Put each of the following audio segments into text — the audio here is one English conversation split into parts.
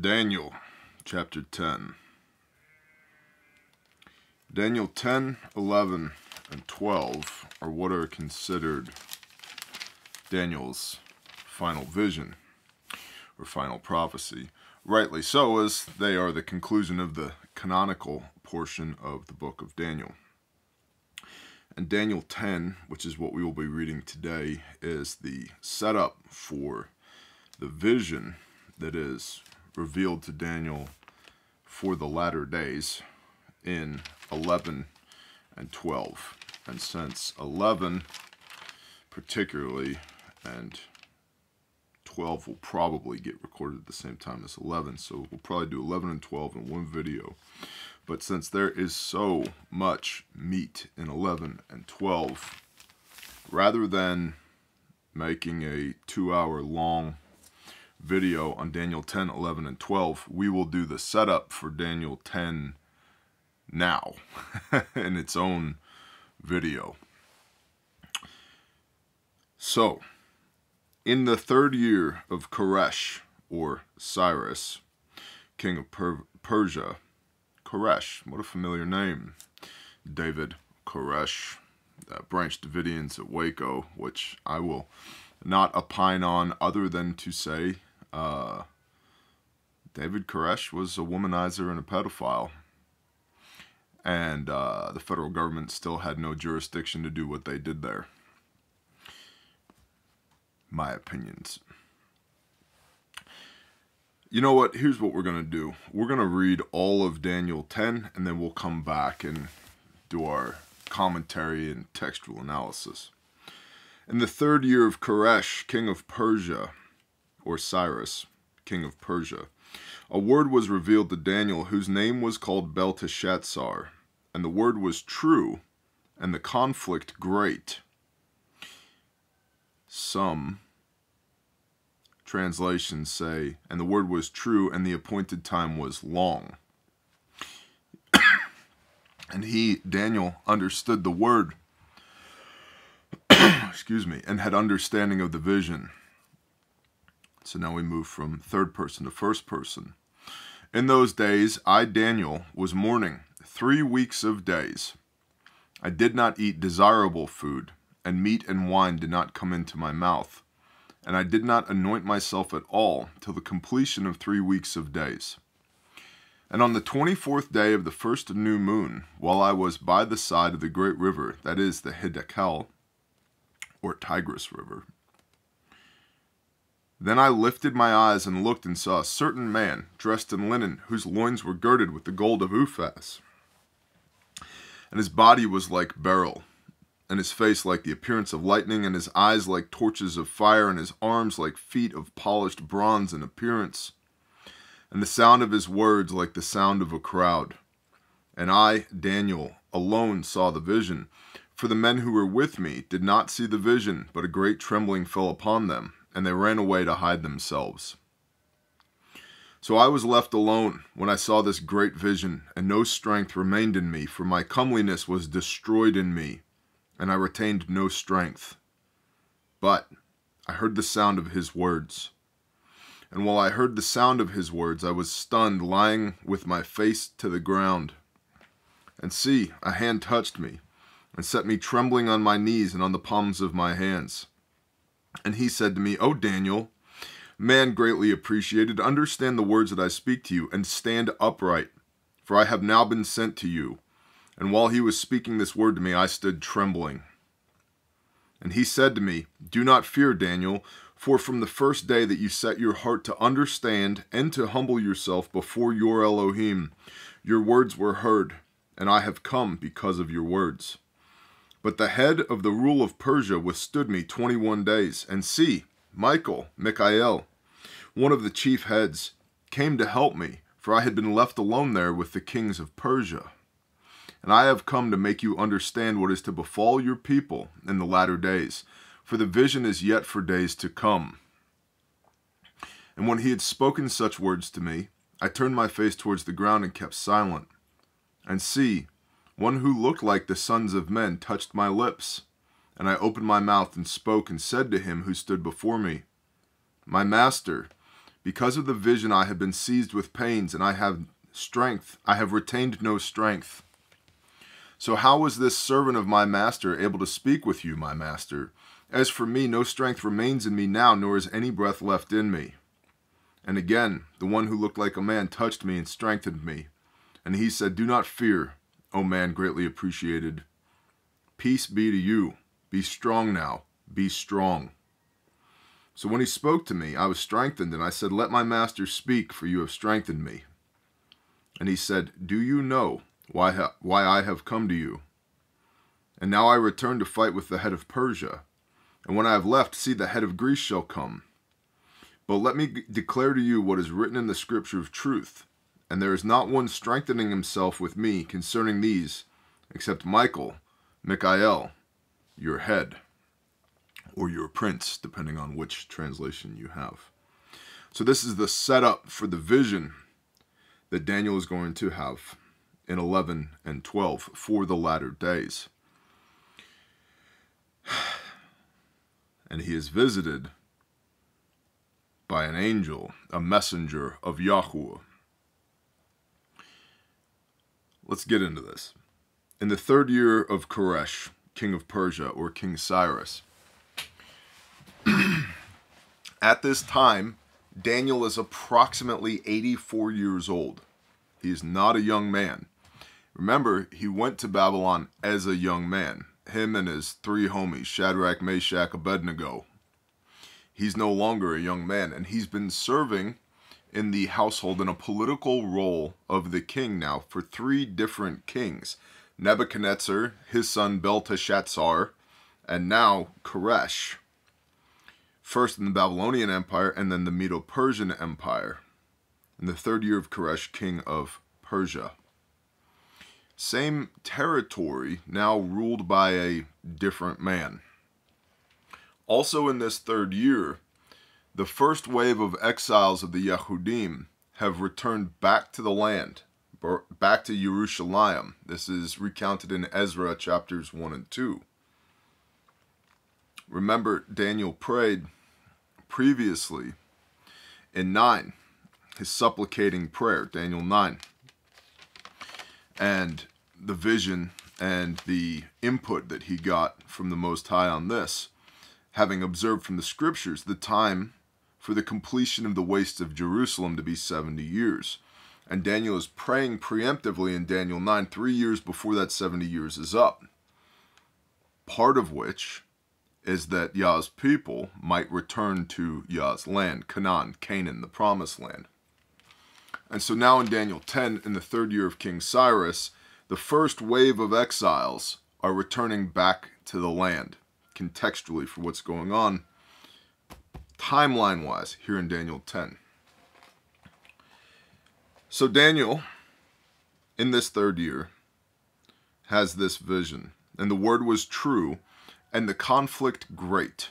Daniel chapter 10. Daniel 10, 11, and 12 are what are considered Daniel's final vision or final prophecy. Rightly so, as they are the conclusion of the canonical portion of the book of Daniel. And Daniel 10, which is what we will be reading today, is the setup for the vision that is revealed to Daniel for the latter days in 11 and 12. And since 11 particularly and 12 will probably get recorded at the same time as 11, so we'll probably do 11 and 12 in one video. But since there is so much meat in 11 and 12, rather than making a two hour long video on Daniel 10, 11, and 12, we will do the setup for Daniel 10 now in its own video. So, in the third year of Koresh, or Cyrus, king of per Persia, Koresh, what a familiar name, David Koresh, that Branch Davidians at Waco, which I will not opine on other than to say uh, David Koresh was a womanizer and a pedophile. And uh, the federal government still had no jurisdiction to do what they did there. My opinions. You know what? Here's what we're going to do. We're going to read all of Daniel 10, and then we'll come back and do our commentary and textual analysis. In the third year of Koresh, king of Persia, or Cyrus, king of Persia, a word was revealed to Daniel whose name was called Belteshazzar, and the word was true, and the conflict great. Some translations say, and the word was true, and the appointed time was long. and he, Daniel, understood the word, excuse me, and had understanding of the vision. So now we move from third person to first person. In those days, I, Daniel, was mourning three weeks of days. I did not eat desirable food, and meat and wine did not come into my mouth. And I did not anoint myself at all till the completion of three weeks of days. And on the twenty fourth day of the first new moon, while I was by the side of the great river, that is the Hiddekel, or Tigris River, then I lifted my eyes and looked and saw a certain man, dressed in linen, whose loins were girded with the gold of Uphaz. And his body was like beryl, and his face like the appearance of lightning, and his eyes like torches of fire, and his arms like feet of polished bronze in appearance, and the sound of his words like the sound of a crowd. And I, Daniel, alone saw the vision. For the men who were with me did not see the vision, but a great trembling fell upon them and they ran away to hide themselves. So I was left alone when I saw this great vision, and no strength remained in me, for my comeliness was destroyed in me, and I retained no strength. But I heard the sound of his words. And while I heard the sound of his words, I was stunned, lying with my face to the ground. And see, a hand touched me, and set me trembling on my knees and on the palms of my hands. And he said to me, O oh, Daniel, man greatly appreciated, understand the words that I speak to you, and stand upright, for I have now been sent to you. And while he was speaking this word to me, I stood trembling. And he said to me, Do not fear, Daniel, for from the first day that you set your heart to understand and to humble yourself before your Elohim, your words were heard, and I have come because of your words. But the head of the rule of Persia withstood me 21 days, and see, Michael, Michael, one of the chief heads, came to help me, for I had been left alone there with the kings of Persia. And I have come to make you understand what is to befall your people in the latter days, for the vision is yet for days to come. And when he had spoken such words to me, I turned my face towards the ground and kept silent. And see, one who looked like the sons of men touched my lips. And I opened my mouth and spoke and said to him who stood before me, My master, because of the vision I have been seized with pains, and I have strength, I have retained no strength. So how was this servant of my master able to speak with you, my master? As for me, no strength remains in me now, nor is any breath left in me. And again, the one who looked like a man touched me and strengthened me. And he said, Do not fear. O oh man greatly appreciated. Peace be to you. Be strong now. Be strong. So when he spoke to me, I was strengthened, and I said, Let my master speak, for you have strengthened me. And he said, Do you know why, why I have come to you? And now I return to fight with the head of Persia. And when I have left, see, the head of Greece shall come. But let me declare to you what is written in the scripture of truth and there is not one strengthening himself with me concerning these, except Michael, Michael, your head, or your prince, depending on which translation you have. So, this is the setup for the vision that Daniel is going to have in 11 and 12 for the latter days. And he is visited by an angel, a messenger of Yahweh let's get into this. In the third year of Koresh, king of Persia, or King Cyrus, at this time, Daniel is approximately 84 years old. He is not a young man. Remember, he went to Babylon as a young man, him and his three homies, Shadrach, Meshach, Abednego. He's no longer a young man, and he's been serving in the household in a political role of the king now for three different kings Nebuchadnezzar, his son Belteshazzar, and now Koresh. First in the Babylonian Empire and then the Medo Persian Empire. In the third year of Koresh, king of Persia. Same territory, now ruled by a different man. Also in this third year, the first wave of exiles of the Yehudim have returned back to the land, back to Jerusalem. This is recounted in Ezra chapters 1 and 2. Remember, Daniel prayed previously in 9, his supplicating prayer, Daniel 9. And the vision and the input that he got from the Most High on this, having observed from the scriptures the time for the completion of the waste of Jerusalem to be 70 years. And Daniel is praying preemptively in Daniel 9, three years before that 70 years is up. Part of which is that Yah's people might return to Yah's land, Canaan, Canaan, the promised land. And so now in Daniel 10, in the third year of King Cyrus, the first wave of exiles are returning back to the land, contextually for what's going on timeline wise here in Daniel 10. So, Daniel, in this third year, has this vision, and the word was true, and the conflict great.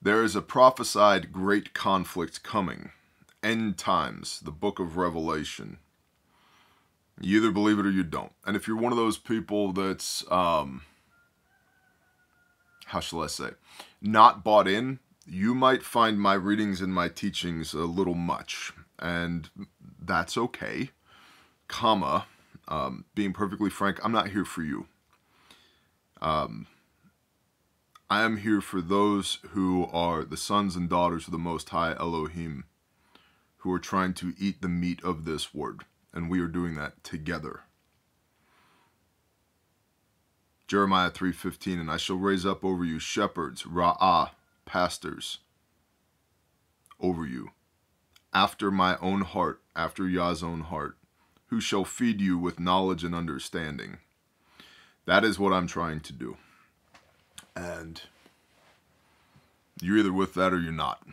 There is a prophesied great conflict coming. End times, the book of Revelation. You either believe it or you don't. And if you're one of those people that's, um, how shall I say, not bought in, you might find my readings and my teachings a little much, and that's okay, comma, um, being perfectly frank, I'm not here for you. Um, I am here for those who are the sons and daughters of the Most High Elohim, who are trying to eat the meat of this word, and we are doing that together. Jeremiah 3:15, and I shall raise up over you shepherds, ra'ah, pastors, over you, after my own heart, after Yah's own heart, who shall feed you with knowledge and understanding. That is what I'm trying to do. And you're either with that or you're not.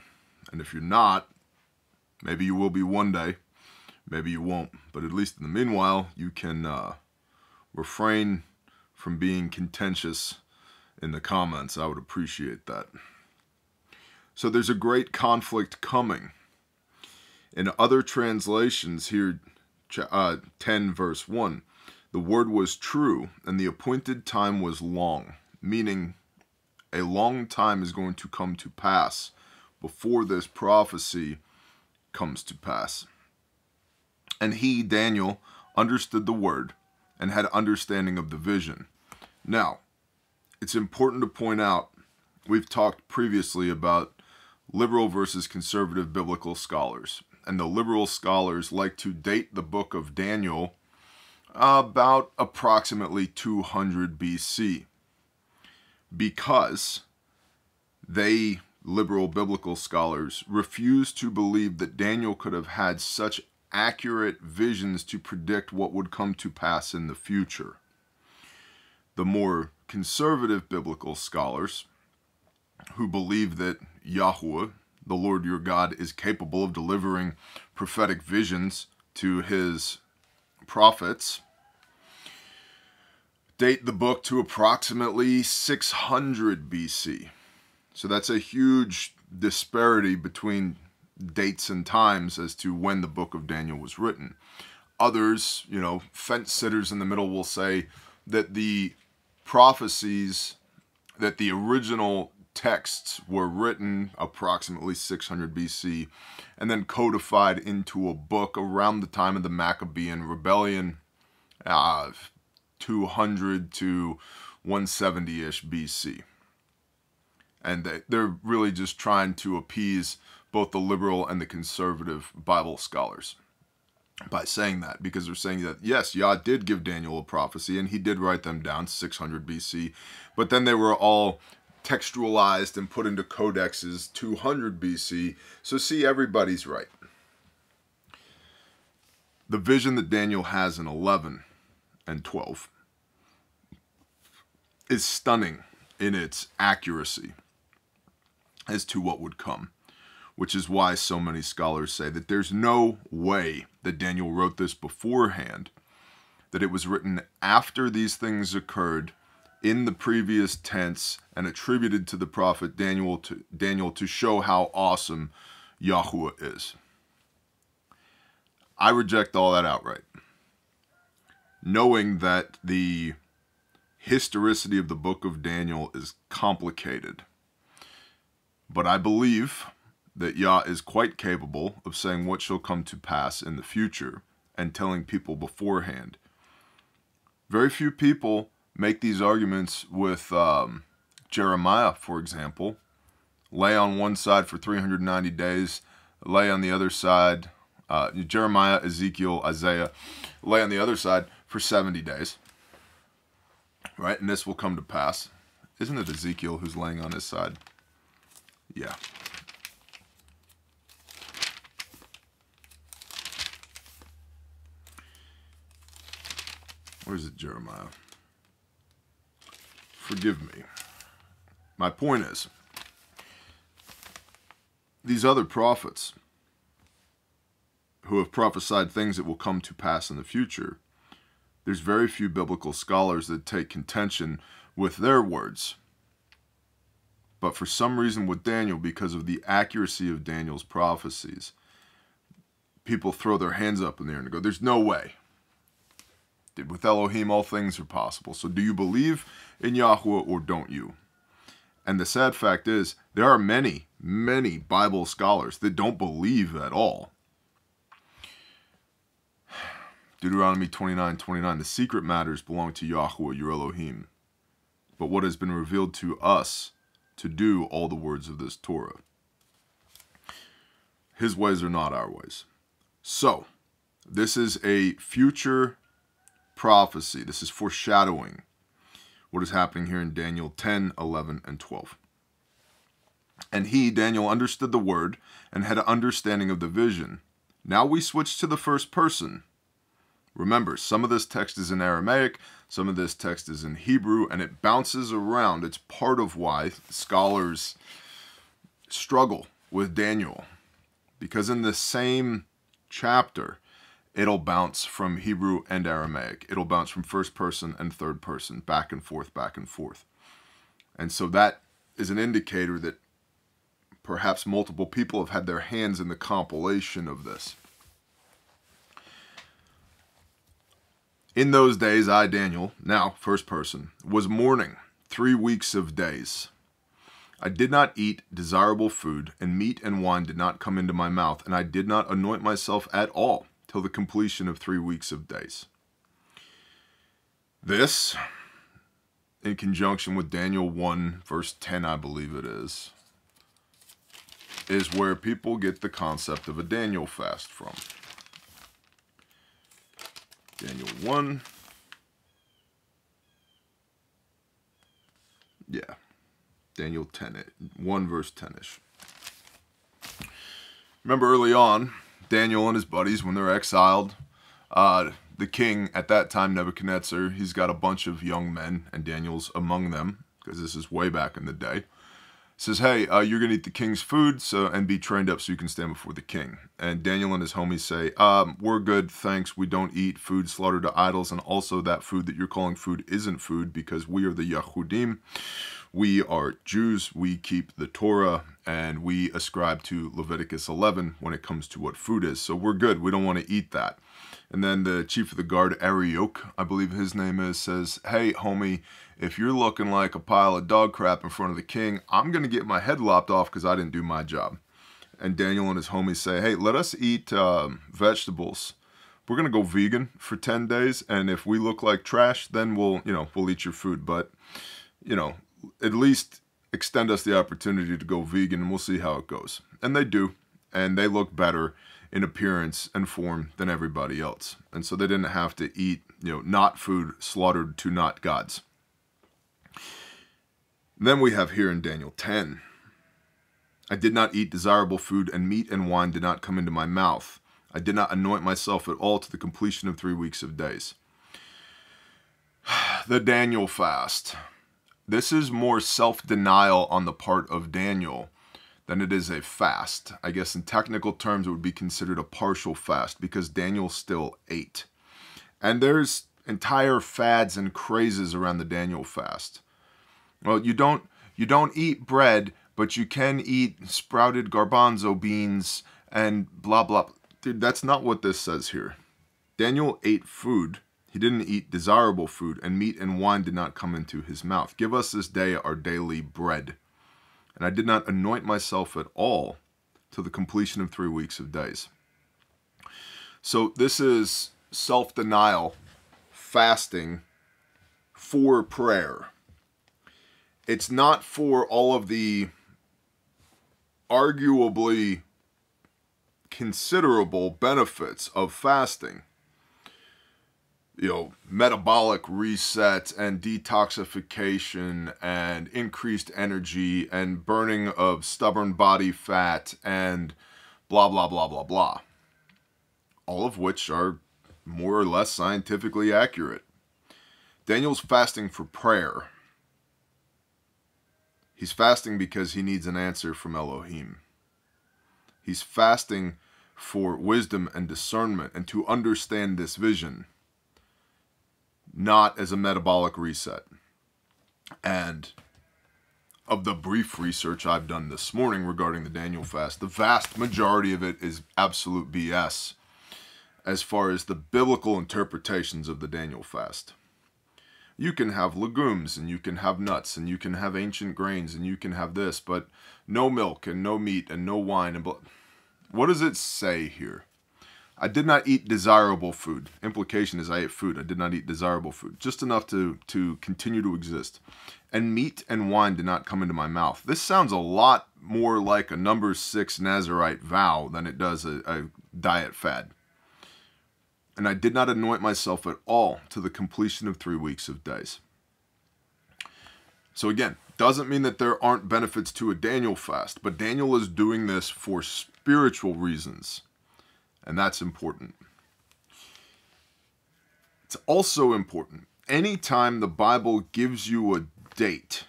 And if you're not, maybe you will be one day, maybe you won't. But at least in the meanwhile, you can uh, refrain from being contentious in the comments. I would appreciate that. So there's a great conflict coming. In other translations here, uh, 10 verse 1, the word was true and the appointed time was long, meaning a long time is going to come to pass before this prophecy comes to pass. And he, Daniel, understood the word and had understanding of the vision. Now, it's important to point out we've talked previously about liberal versus conservative biblical scholars. And the liberal scholars like to date the book of Daniel about approximately 200 BC because they liberal biblical scholars refuse to believe that Daniel could have had such accurate visions to predict what would come to pass in the future. The more conservative biblical scholars who believe that Yahweh, the Lord your God, is capable of delivering prophetic visions to his prophets, date the book to approximately 600 BC. So that's a huge disparity between dates and times as to when the book of Daniel was written. Others, you know, fence sitters in the middle will say that the prophecies, that the original texts were written approximately 600 BC and then codified into a book around the time of the Maccabean rebellion, uh, 200 to 170-ish BC. And they're really just trying to appease both the liberal and the conservative Bible scholars by saying that because they're saying that yes Yah did give Daniel a prophecy and he did write them down 600 BC but then they were all textualized and put into codexes 200 BC so see everybody's right the vision that Daniel has in 11 and 12 is stunning in its accuracy as to what would come which is why so many scholars say that there's no way that Daniel wrote this beforehand, that it was written after these things occurred in the previous tense and attributed to the prophet Daniel to, Daniel to show how awesome Yahweh is. I reject all that outright. Knowing that the historicity of the book of Daniel is complicated. But I believe that Yah is quite capable of saying what shall come to pass in the future and telling people beforehand. Very few people make these arguments with um, Jeremiah, for example. Lay on one side for 390 days, lay on the other side, uh, Jeremiah, Ezekiel, Isaiah, lay on the other side for 70 days. Right? And this will come to pass. Isn't it Ezekiel who's laying on his side? Yeah. Where's it, Jeremiah? Forgive me. My point is, these other prophets who have prophesied things that will come to pass in the future, there's very few biblical scholars that take contention with their words. But for some reason, with Daniel, because of the accuracy of Daniel's prophecies, people throw their hands up in the air and go, There's no way. With Elohim, all things are possible. So do you believe in Yahweh or don't you? And the sad fact is, there are many, many Bible scholars that don't believe at all. Deuteronomy 29 29, the secret matters belong to Yahweh, your Elohim. But what has been revealed to us to do all the words of this Torah? His ways are not our ways. So, this is a future prophecy. This is foreshadowing what is happening here in Daniel 10, 11, and 12. And he, Daniel, understood the word and had an understanding of the vision. Now we switch to the first person. Remember, some of this text is in Aramaic, some of this text is in Hebrew, and it bounces around. It's part of why scholars struggle with Daniel. Because in the same chapter, it'll bounce from Hebrew and Aramaic. It'll bounce from first person and third person, back and forth, back and forth. And so that is an indicator that perhaps multiple people have had their hands in the compilation of this. In those days, I, Daniel, now first person, was mourning three weeks of days. I did not eat desirable food, and meat and wine did not come into my mouth, and I did not anoint myself at all till the completion of three weeks of days. This, in conjunction with Daniel 1, verse 10, I believe it is, is where people get the concept of a Daniel fast from. Daniel 1. Yeah. Daniel 10, 1 verse 10 ish. Remember early on, Daniel and his buddies when they're exiled. Uh, the king at that time, Nebuchadnezzar, he's got a bunch of young men, and Daniel's among them, because this is way back in the day. Says, hey, uh, you're going to eat the king's food so and be trained up so you can stand before the king. And Daniel and his homies say, um, we're good, thanks. We don't eat food slaughtered to idols. And also that food that you're calling food isn't food because we are the Yahudim. We are Jews, we keep the Torah, and we ascribe to Leviticus 11 when it comes to what food is. So we're good, we don't want to eat that. And then the chief of the guard, Ariok, I believe his name is, says, Hey, homie, if you're looking like a pile of dog crap in front of the king, I'm going to get my head lopped off because I didn't do my job. And Daniel and his homies say, Hey, let us eat um, vegetables. We're going to go vegan for 10 days. And if we look like trash, then we'll, you know, we'll eat your food. But, you know, at least extend us the opportunity to go vegan and we'll see how it goes. And they do, and they look better in appearance and form than everybody else. And so they didn't have to eat, you know, not food slaughtered to not gods. Then we have here in Daniel 10 I did not eat desirable food, and meat and wine did not come into my mouth. I did not anoint myself at all to the completion of three weeks of days. The Daniel fast. This is more self-denial on the part of Daniel than it is a fast. I guess in technical terms, it would be considered a partial fast because Daniel still ate. And there's entire fads and crazes around the Daniel fast. Well, you don't you don't eat bread, but you can eat sprouted garbanzo beans and blah blah. Dude, that's not what this says here. Daniel ate food he didn't eat desirable food, and meat and wine did not come into his mouth. Give us this day our daily bread. And I did not anoint myself at all till the completion of three weeks of days. So this is self denial, fasting for prayer. It's not for all of the arguably considerable benefits of fasting you know, metabolic reset and detoxification and increased energy and burning of stubborn body fat and blah, blah, blah, blah, blah. All of which are more or less scientifically accurate. Daniel's fasting for prayer. He's fasting because he needs an answer from Elohim. He's fasting for wisdom and discernment and to understand this vision not as a metabolic reset. And of the brief research I've done this morning regarding the Daniel fast, the vast majority of it is absolute BS as far as the biblical interpretations of the Daniel fast. You can have legumes and you can have nuts and you can have ancient grains and you can have this, but no milk and no meat and no wine and What does it say here? I did not eat desirable food. Implication is I ate food. I did not eat desirable food. Just enough to, to continue to exist. And meat and wine did not come into my mouth. This sounds a lot more like a number six Nazarite vow than it does a, a diet fad. And I did not anoint myself at all to the completion of three weeks of days. So again, doesn't mean that there aren't benefits to a Daniel fast, but Daniel is doing this for spiritual reasons and that's important. It's also important. Anytime the Bible gives you a date,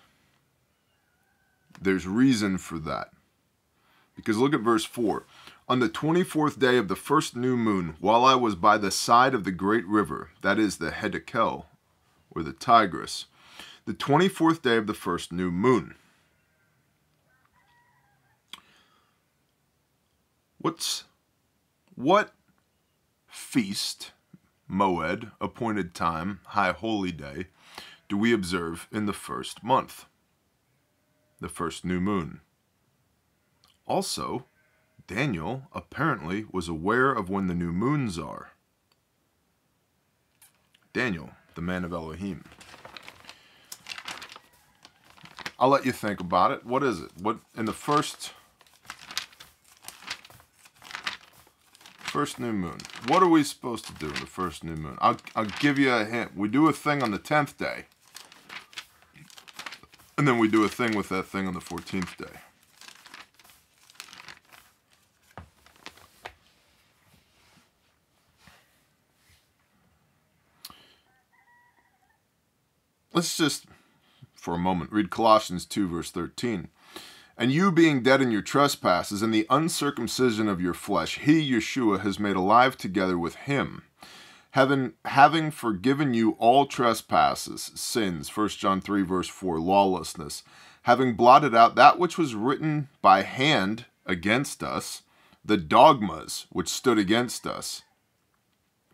there's reason for that. Because look at verse 4. On the 24th day of the first new moon, while I was by the side of the great river, that is the Hedekel, or the Tigris, the 24th day of the first new moon. What's what feast, moed, appointed time, high holy day, do we observe in the first month? The first new moon. Also, Daniel apparently was aware of when the new moons are. Daniel, the man of Elohim. I'll let you think about it. What is it? What in the first First new moon. What are we supposed to do in the first new moon? I'll, I'll give you a hint. We do a thing on the 10th day. And then we do a thing with that thing on the 14th day. Let's just, for a moment, read Colossians 2, verse 13. And you being dead in your trespasses and the uncircumcision of your flesh, he, Yeshua, has made alive together with him, having, having forgiven you all trespasses, sins, 1 John 3, verse 4, lawlessness, having blotted out that which was written by hand against us, the dogmas which stood against us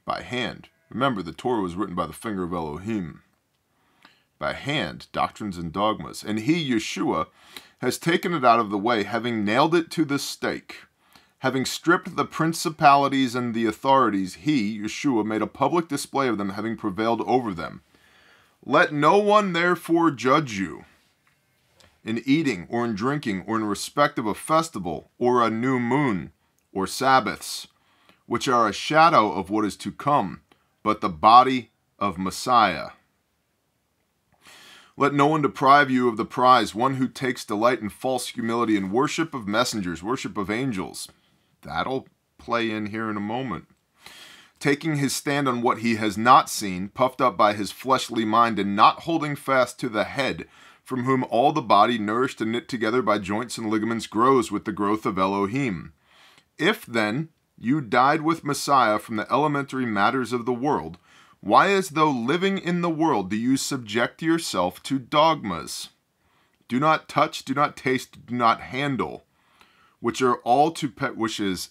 by hand. Remember, the Torah was written by the finger of Elohim, by hand, doctrines and dogmas. And he, Yeshua, has taken it out of the way, having nailed it to the stake. Having stripped the principalities and the authorities, he, Yeshua, made a public display of them, having prevailed over them. Let no one therefore judge you in eating or in drinking or in respect of a festival or a new moon or Sabbaths, which are a shadow of what is to come, but the body of Messiah. Let no one deprive you of the prize, one who takes delight in false humility and worship of messengers, worship of angels. That'll play in here in a moment. Taking his stand on what he has not seen, puffed up by his fleshly mind, and not holding fast to the head, from whom all the body, nourished and knit together by joints and ligaments, grows with the growth of Elohim. If then you died with Messiah from the elementary matters of the world, why, as though living in the world, do you subject yourself to dogmas? Do not touch, do not taste, do not handle, which are all to pet, which is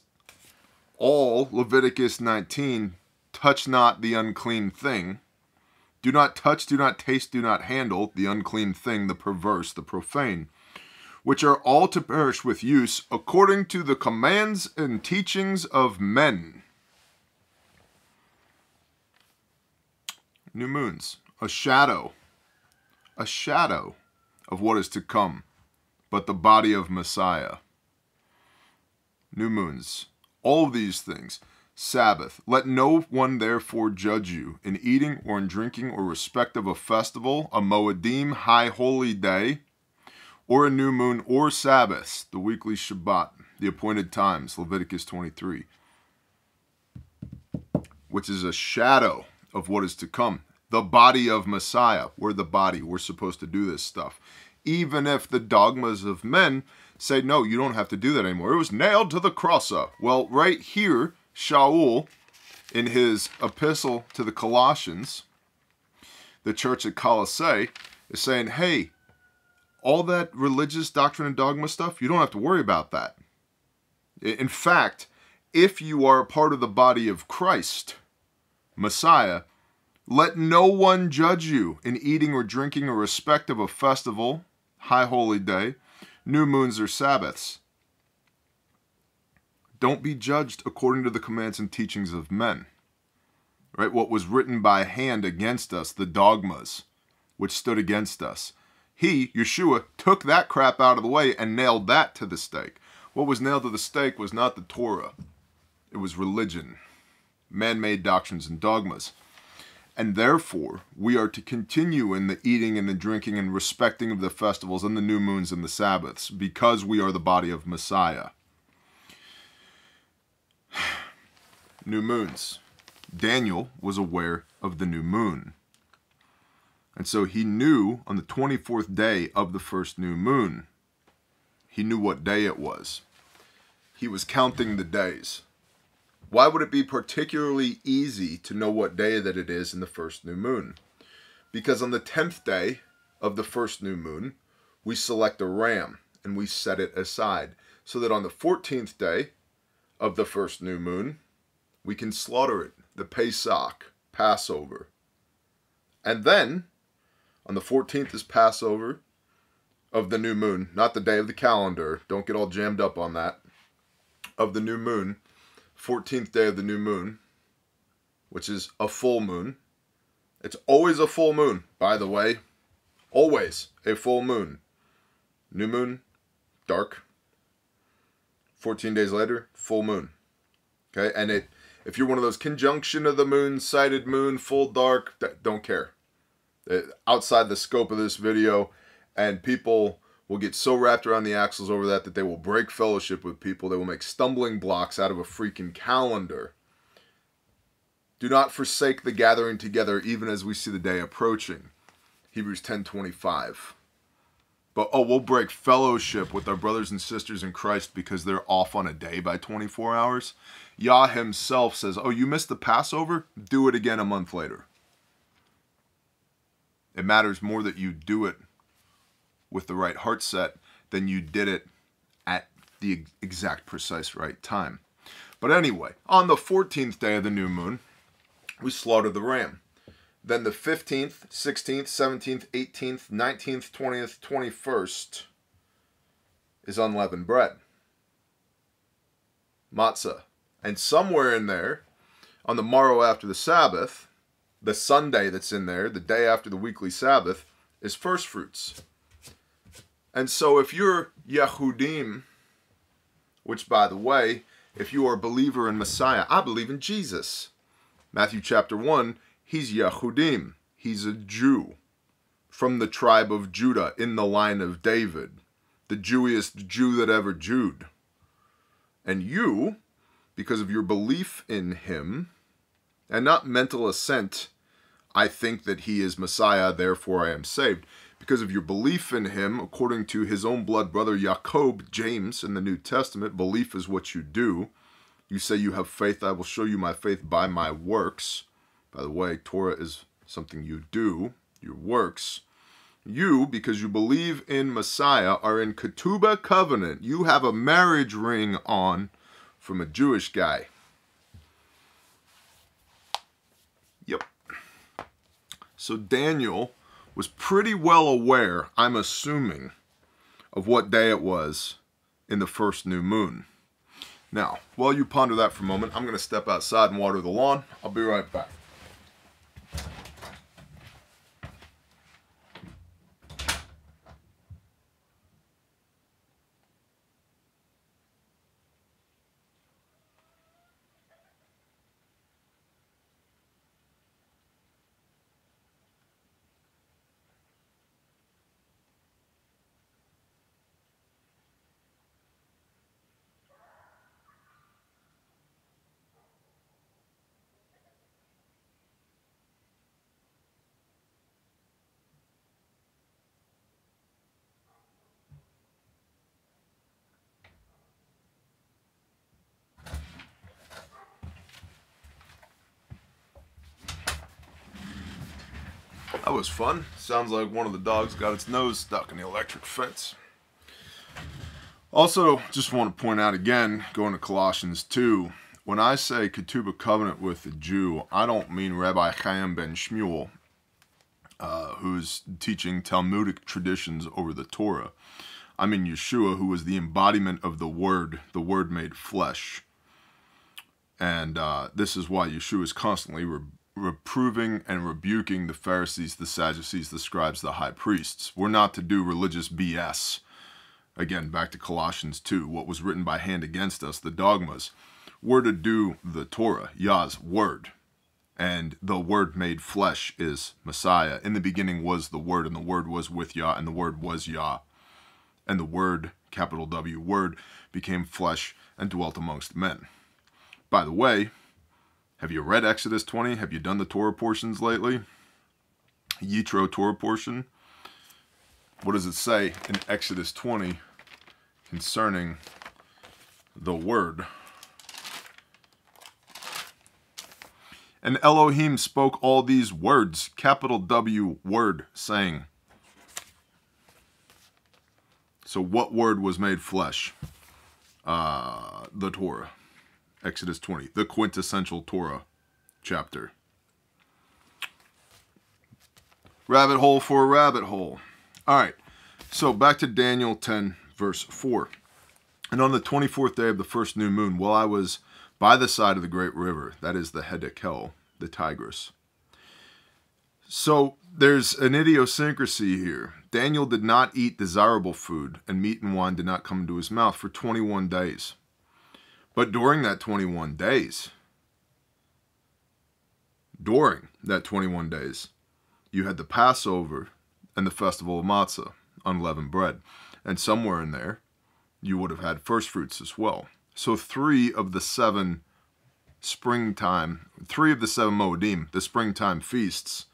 all Leviticus 19, touch not the unclean thing. Do not touch, do not taste, do not handle the unclean thing, the perverse, the profane, which are all to perish with use according to the commands and teachings of men. New moons, a shadow, a shadow of what is to come, but the body of Messiah. New moons, all these things. Sabbath. Let no one therefore judge you in eating or in drinking or respect of a festival, a Moedim, high holy day, or a new moon, or Sabbaths, the weekly Shabbat, the appointed times, Leviticus 23, which is a shadow of what is to come. The body of Messiah. We're the body. We're supposed to do this stuff. Even if the dogmas of men say, no, you don't have to do that anymore. It was nailed to the cross up. Well, right here, Shaul, in his epistle to the Colossians, the church at Colossae, is saying, hey, all that religious doctrine and dogma stuff, you don't have to worry about that. In fact, if you are a part of the body of Christ, Messiah, let no one judge you in eating or drinking or respect of a festival, high holy day, new moons, or Sabbaths. Don't be judged according to the commands and teachings of men. Right? What was written by hand against us, the dogmas which stood against us. He, Yeshua, took that crap out of the way and nailed that to the stake. What was nailed to the stake was not the Torah, it was religion man made doctrines and dogmas. And therefore, we are to continue in the eating and the drinking and respecting of the festivals and the new moons and the Sabbaths, because we are the body of Messiah. new moons. Daniel was aware of the new moon. And so he knew on the 24th day of the first new moon, he knew what day it was. He was counting the days. Why would it be particularly easy to know what day that it is in the first new moon? Because on the 10th day of the first new moon, we select a ram and we set it aside so that on the 14th day of the first new moon, we can slaughter it, the Pesach, Passover. And then on the 14th is Passover of the new moon, not the day of the calendar. Don't get all jammed up on that. Of the new moon. 14th day of the new moon, which is a full moon. It's always a full moon, by the way. Always a full moon. New moon, dark. 14 days later, full moon. Okay, and it if you're one of those conjunction of the moon, sighted moon, full dark, don't care. It, uh, outside the scope of this video, and people will get so wrapped around the axles over that that they will break fellowship with people. They will make stumbling blocks out of a freaking calendar. Do not forsake the gathering together even as we see the day approaching. Hebrews 10:25. But oh, we'll break fellowship with our brothers and sisters in Christ because they're off on a day by 24 hours. Yah himself says, "Oh, you missed the Passover? Do it again a month later." It matters more that you do it with the right heart set, then you did it at the exact precise right time. But anyway, on the 14th day of the new moon, we slaughtered the ram. Then the 15th, 16th, 17th, 18th, 19th, 20th, 21st is unleavened bread, matzah. And somewhere in there, on the morrow after the Sabbath, the Sunday that's in there, the day after the weekly Sabbath, is first fruits. And so if you're Yehudim, which by the way, if you are a believer in Messiah, I believe in Jesus. Matthew chapter 1, he's Yehudim. He's a Jew from the tribe of Judah in the line of David, the Jewiest Jew that ever Jewed. And you, because of your belief in him, and not mental assent, I think that he is Messiah, therefore I am saved because of your belief in him, according to his own blood brother Jacob, James, in the New Testament, belief is what you do. You say you have faith, I will show you my faith by my works. By the way, Torah is something you do, your works. You, because you believe in Messiah, are in ketubah covenant. You have a marriage ring on from a Jewish guy. Yep. So Daniel was pretty well aware, I'm assuming, of what day it was in the first new moon. Now, while you ponder that for a moment, I'm going to step outside and water the lawn. I'll be right back. was fun. Sounds like one of the dogs got its nose stuck in the electric fence. Also, just want to point out again, going to Colossians 2, when I say ketubah covenant with the Jew, I don't mean Rabbi Chaim ben Shmuel, uh, who's teaching Talmudic traditions over the Torah. I mean Yeshua, who was the embodiment of the Word, the Word made flesh. And uh, this is why Yeshua is constantly re reproving and rebuking the Pharisees, the Sadducees, the scribes, the high priests. We're not to do religious BS. Again, back to Colossians 2, what was written by hand against us, the dogmas. We're to do the Torah, Yah's word. And the word made flesh is Messiah. In the beginning was the word, and the word was with Yah, and the word was Yah. And the word, capital W, word, became flesh and dwelt amongst men. By the way, have you read Exodus 20? Have you done the Torah portions lately? Yitro Torah portion. What does it say in Exodus 20 concerning the word? And Elohim spoke all these words, capital W word, saying. So what word was made flesh? Uh, the Torah. Exodus 20, the quintessential Torah chapter. Rabbit hole for a rabbit hole. All right, so back to Daniel 10, verse 4. And on the 24th day of the first new moon, while I was by the side of the great river, that is the Hedekel, the Tigris. So there's an idiosyncrasy here. Daniel did not eat desirable food, and meat and wine did not come into his mouth for 21 days. But during that 21 days, during that 21 days, you had the Passover and the Festival of Matzah, unleavened bread. And somewhere in there, you would have had first fruits as well. So three of the seven springtime, three of the seven Moedim, the springtime feasts,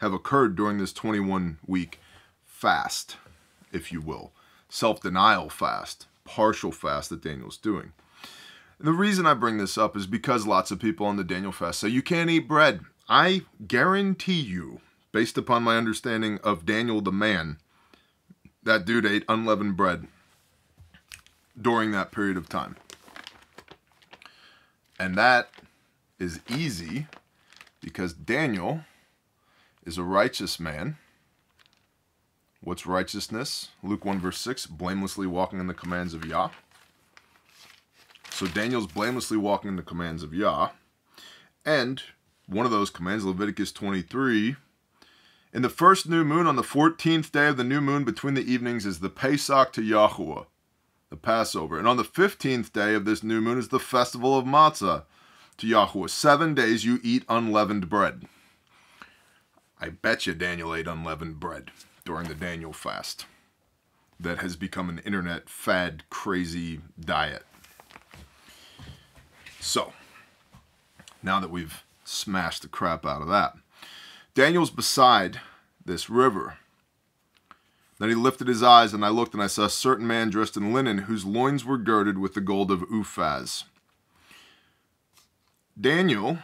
have occurred during this 21 week fast, if you will, self denial fast, partial fast that Daniel's doing. The reason I bring this up is because lots of people on the Daniel Fest say you can't eat bread. I guarantee you, based upon my understanding of Daniel the man, that dude ate unleavened bread during that period of time. And that is easy because Daniel is a righteous man. What's righteousness? Luke 1 verse 6, blamelessly walking in the commands of Yah. So Daniel's blamelessly walking in the commands of Yah. And one of those commands, Leviticus 23, in the first new moon on the 14th day of the new moon between the evenings is the Pesach to Yahuwah, the Passover. And on the 15th day of this new moon is the festival of Matzah to Yahuwah. Seven days you eat unleavened bread. I bet you Daniel ate unleavened bread during the Daniel fast that has become an internet fad crazy diet. So, now that we've smashed the crap out of that, Daniel's beside this river. Then he lifted his eyes, and I looked, and I saw a certain man dressed in linen, whose loins were girded with the gold of Uphaz. Daniel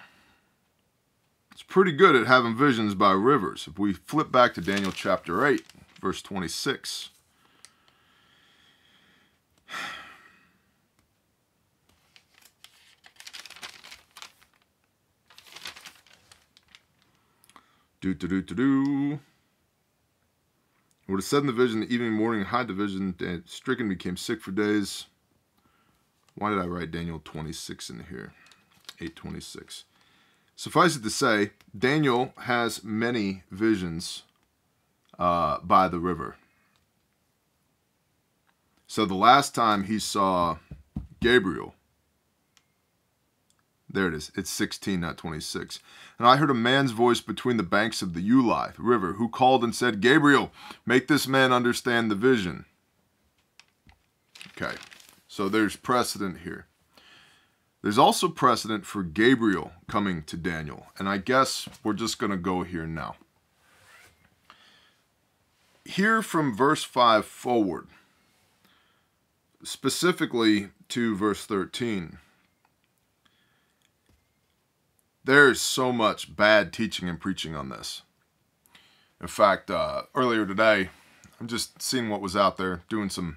is pretty good at having visions by rivers. If we flip back to Daniel chapter 8, verse 26. Do do do do do. It was said in the vision, the evening, morning, high division, and stricken became sick for days. Why did I write Daniel 26 in here? 826. Suffice it to say, Daniel has many visions uh, by the river. So the last time he saw Gabriel, there it is. It's 16, not 26. And I heard a man's voice between the banks of the Uli river, who called and said, Gabriel, make this man understand the vision. Okay, so there's precedent here. There's also precedent for Gabriel coming to Daniel. And I guess we're just going to go here now. Here from verse 5 forward, specifically to verse 13. There's so much bad teaching and preaching on this. In fact, uh, earlier today, I'm just seeing what was out there, doing some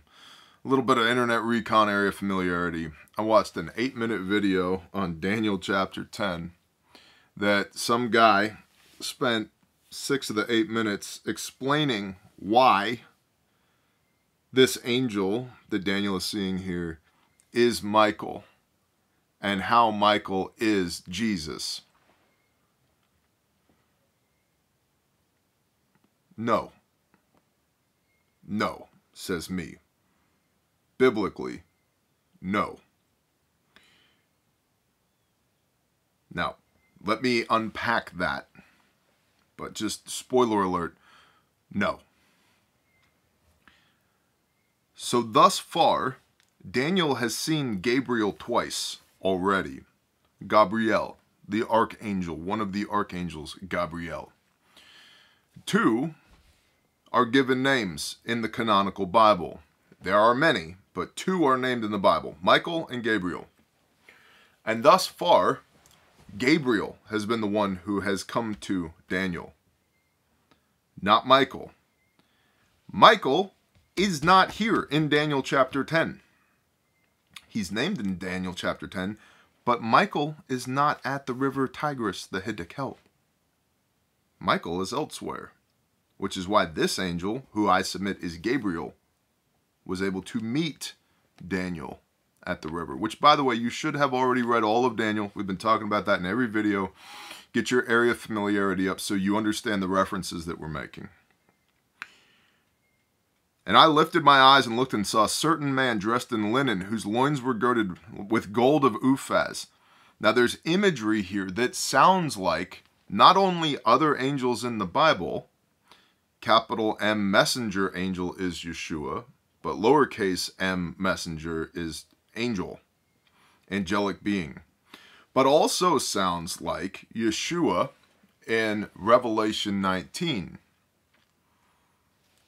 a little bit of internet recon area familiarity. I watched an eight minute video on Daniel chapter 10 that some guy spent six of the eight minutes explaining why this angel that Daniel is seeing here is Michael and how Michael is Jesus? No. No, says me. Biblically, no. Now, let me unpack that. But just spoiler alert, no. So thus far, Daniel has seen Gabriel twice already. Gabriel, the archangel, one of the archangels, Gabriel. Two are given names in the canonical Bible. There are many, but two are named in the Bible Michael and Gabriel. And thus far, Gabriel has been the one who has come to Daniel, not Michael. Michael is not here in Daniel chapter 10. He's named in Daniel chapter 10, but Michael is not at the river Tigris the Hiddekel. Michael is elsewhere, which is why this angel, who I submit is Gabriel, was able to meet Daniel at the river, which, by the way, you should have already read all of Daniel. We've been talking about that in every video. Get your area familiarity up so you understand the references that we're making. And I lifted my eyes and looked and saw a certain man dressed in linen, whose loins were girded with gold of Uphaz. Now there's imagery here that sounds like not only other angels in the Bible, capital M messenger angel is Yeshua, but lowercase m messenger is angel, angelic being. But also sounds like Yeshua in Revelation 19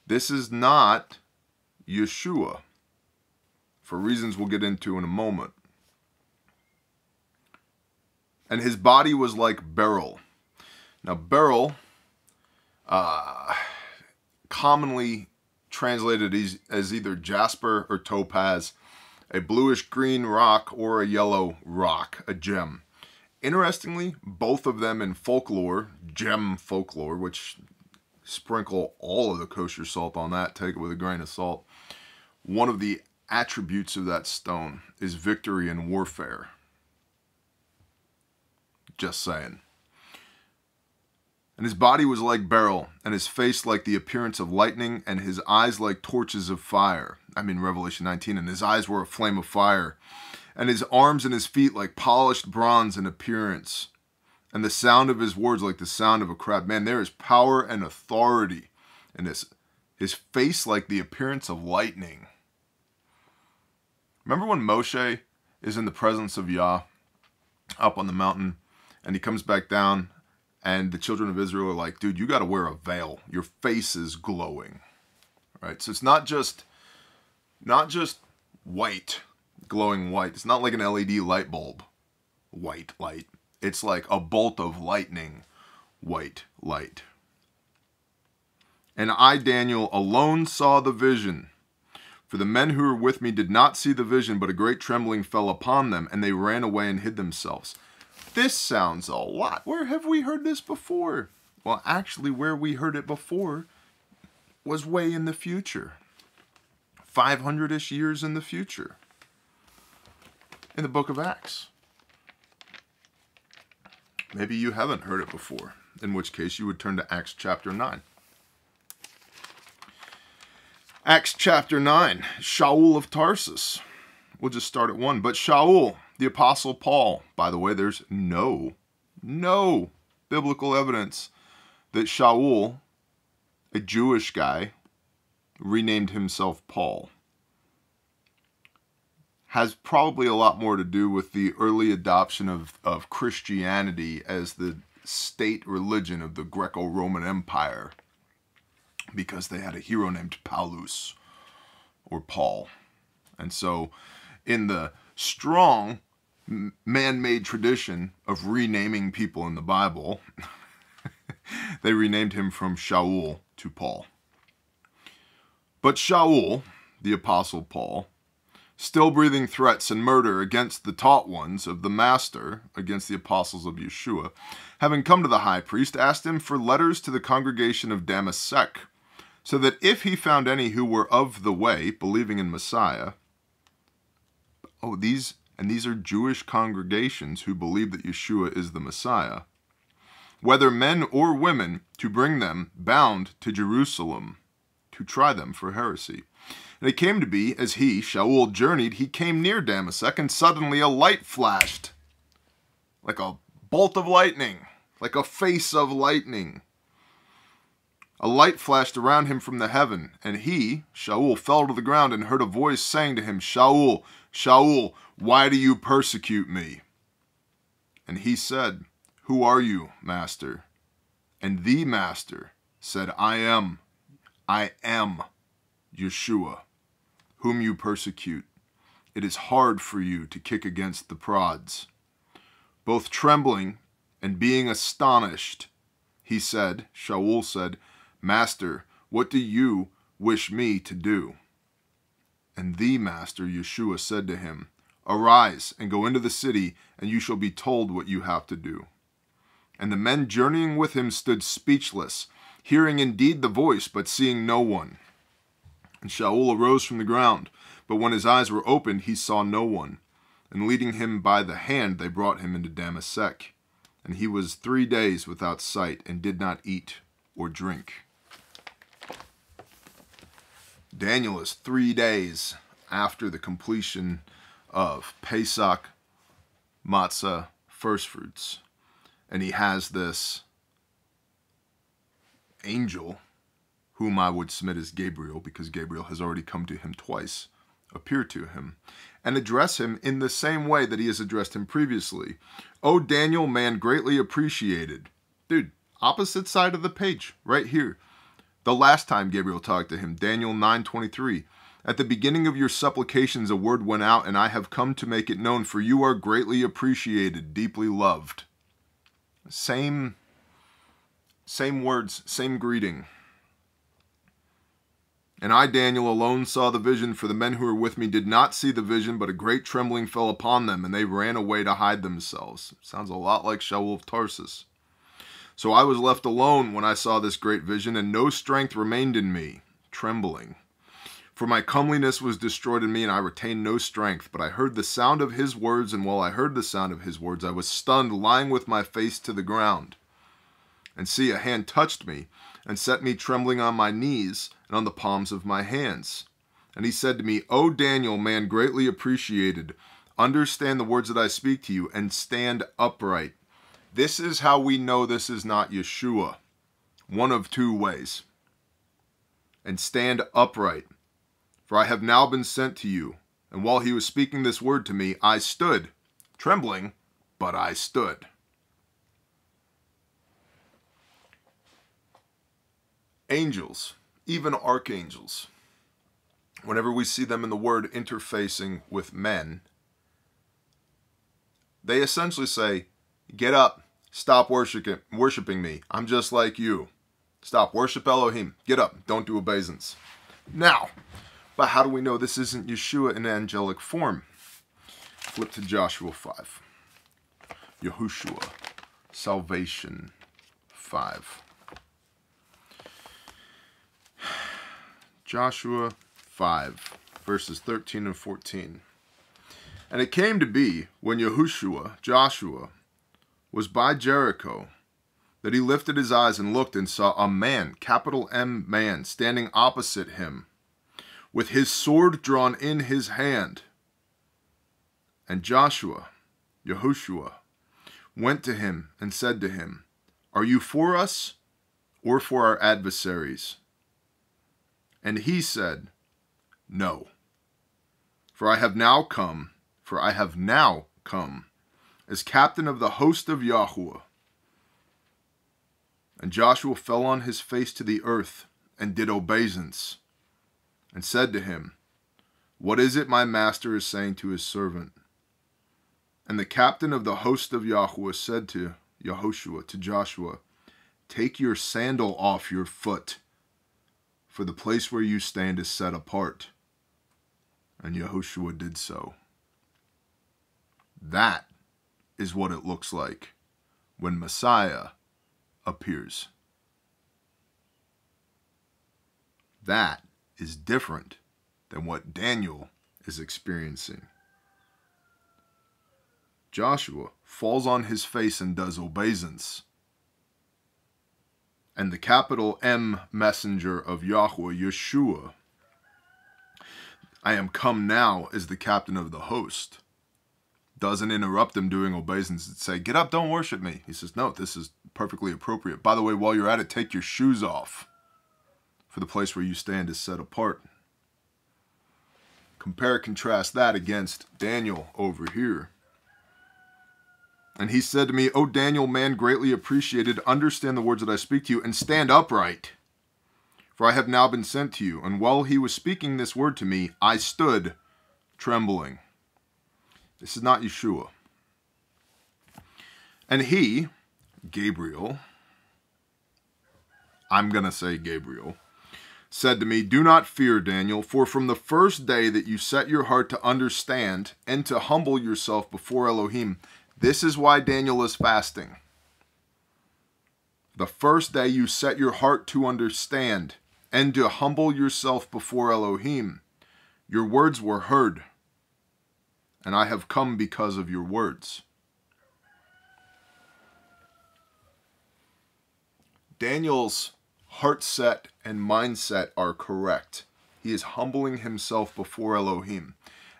this is not Yeshua for reasons we'll get into in a moment. And his body was like beryl. Now, beryl, uh, commonly translated as either jasper or topaz, a bluish green rock or a yellow rock, a gem. Interestingly, both of them in folklore, gem folklore, which sprinkle all of the kosher salt on that, take it with a grain of salt. One of the attributes of that stone is victory in warfare. Just saying. And his body was like beryl, and his face like the appearance of lightning, and his eyes like torches of fire. I mean, Revelation 19, and his eyes were a flame of fire, and his arms and his feet like polished bronze in appearance and the sound of his words like the sound of a crab. Man, there is power and authority in this. His face like the appearance of lightning. Remember when Moshe is in the presence of Yah up on the mountain and he comes back down and the children of Israel are like, dude, you got to wear a veil. Your face is glowing. right? So it's not just not just white, glowing white. It's not like an LED light bulb, white light. It's like a bolt of lightning white light. And I, Daniel, alone saw the vision. For the men who were with me did not see the vision, but a great trembling fell upon them, and they ran away and hid themselves. This sounds a lot. Where have we heard this before? Well, actually, where we heard it before was way in the future 500 ish years in the future in the book of Acts. Maybe you haven't heard it before, in which case you would turn to Acts chapter 9. Acts chapter 9, Shaul of Tarsus. We'll just start at 1. But Shaul, the Apostle Paul, by the way, there's no, no biblical evidence that Shaul, a Jewish guy, renamed himself Paul has probably a lot more to do with the early adoption of, of Christianity as the state religion of the Greco Roman Empire because they had a hero named Paulus or Paul. And so, in the strong man made tradition of renaming people in the Bible, they renamed him from Shaul to Paul. But Shaul, the Apostle Paul, still breathing threats and murder against the taught ones of the Master, against the apostles of Yeshua, having come to the high priest, asked him for letters to the congregation of Damascus, so that if he found any who were of the way, believing in Messiah, oh, these, and these are Jewish congregations who believe that Yeshua is the Messiah, whether men or women, to bring them bound to Jerusalem to try them for heresy. And it came to be, as he, Shaul, journeyed, he came near Damasek, and suddenly a light flashed, like a bolt of lightning, like a face of lightning. A light flashed around him from the heaven, and he, Shaul, fell to the ground and heard a voice saying to him, Shaul, Shaul, why do you persecute me? And he said, Who are you, master? And the master said, I am, I am. Yeshua, whom you persecute. It is hard for you to kick against the prods. Both trembling and being astonished, he said, Shaul said, Master, what do you wish me to do? And the master, Yeshua, said to him, Arise and go into the city, and you shall be told what you have to do. And the men journeying with him stood speechless, hearing indeed the voice, but seeing no one. And Shaul arose from the ground, but when his eyes were opened, he saw no one. And leading him by the hand, they brought him into Damasek. And he was three days without sight, and did not eat or drink. Daniel is three days after the completion of Pesach, Matzah, first fruits. And he has this angel whom I would submit as Gabriel, because Gabriel has already come to him twice, appear to him, and address him in the same way that he has addressed him previously. Oh, Daniel, man, greatly appreciated. Dude, opposite side of the page, right here. The last time Gabriel talked to him, Daniel 9:23, at the beginning of your supplications a word went out and I have come to make it known for you are greatly appreciated, deeply loved. Same same words, same greeting. And I, Daniel, alone saw the vision, for the men who were with me did not see the vision, but a great trembling fell upon them, and they ran away to hide themselves. Sounds a lot like Shaul of Tarsus. So I was left alone when I saw this great vision, and no strength remained in me, trembling. For my comeliness was destroyed in me, and I retained no strength. But I heard the sound of his words, and while I heard the sound of his words, I was stunned, lying with my face to the ground. And see, a hand touched me, and set me trembling on my knees and on the palms of my hands. And he said to me, O Daniel, man greatly appreciated, understand the words that I speak to you and stand upright. This is how we know this is not Yeshua. One of two ways. And stand upright, for I have now been sent to you. And while he was speaking this word to me, I stood, trembling, but I stood. Angels even archangels, whenever we see them in the Word interfacing with men, they essentially say, Get up, stop worshiping, me. I'm just like you. Stop, worship Elohim. Get up, don't do obeisance. Now, but how do we know this isn't Yeshua in angelic form? Flip to Joshua 5. Yahushua, salvation 5. Joshua 5, verses 13 and 14. And it came to be, when Yahushua, Joshua, was by Jericho, that he lifted his eyes and looked and saw a man, capital M man, standing opposite him, with his sword drawn in his hand. And Joshua, Yahushua, went to him and said to him, Are you for us or for our adversaries? And he said, No. For I have now come, for I have now come, as captain of the host of Yahweh. And Joshua fell on his face to the earth, and did obeisance, and said to him, What is it my master is saying to his servant? And the captain of the host of Yahweh said to Yehoshua, to Joshua, Take your sandal off your foot for the place where you stand is set apart. And Yehoshua did so. That is what it looks like when Messiah appears. That is different than what Daniel is experiencing. Joshua falls on his face and does obeisance and the capital M messenger of Yahweh, Yeshua. I am come now as the captain of the host. Doesn't interrupt him doing obeisance and say, Get up, don't worship me. He says, No, this is perfectly appropriate. By the way, while you're at it, take your shoes off, for the place where you stand is set apart. Compare contrast that against Daniel over here. And he said to me, O Daniel, man greatly appreciated, understand the words that I speak to you, and stand upright. For I have now been sent to you. And while he was speaking this word to me, I stood trembling. This is not Yeshua. And he, Gabriel, I'm going to say Gabriel, said to me, Do not fear, Daniel, for from the first day that you set your heart to understand and to humble yourself before Elohim, this is why Daniel is fasting. The first day you set your heart to understand and to humble yourself before Elohim, your words were heard, and I have come because of your words. Daniel's heart set and mindset are correct. He is humbling himself before Elohim.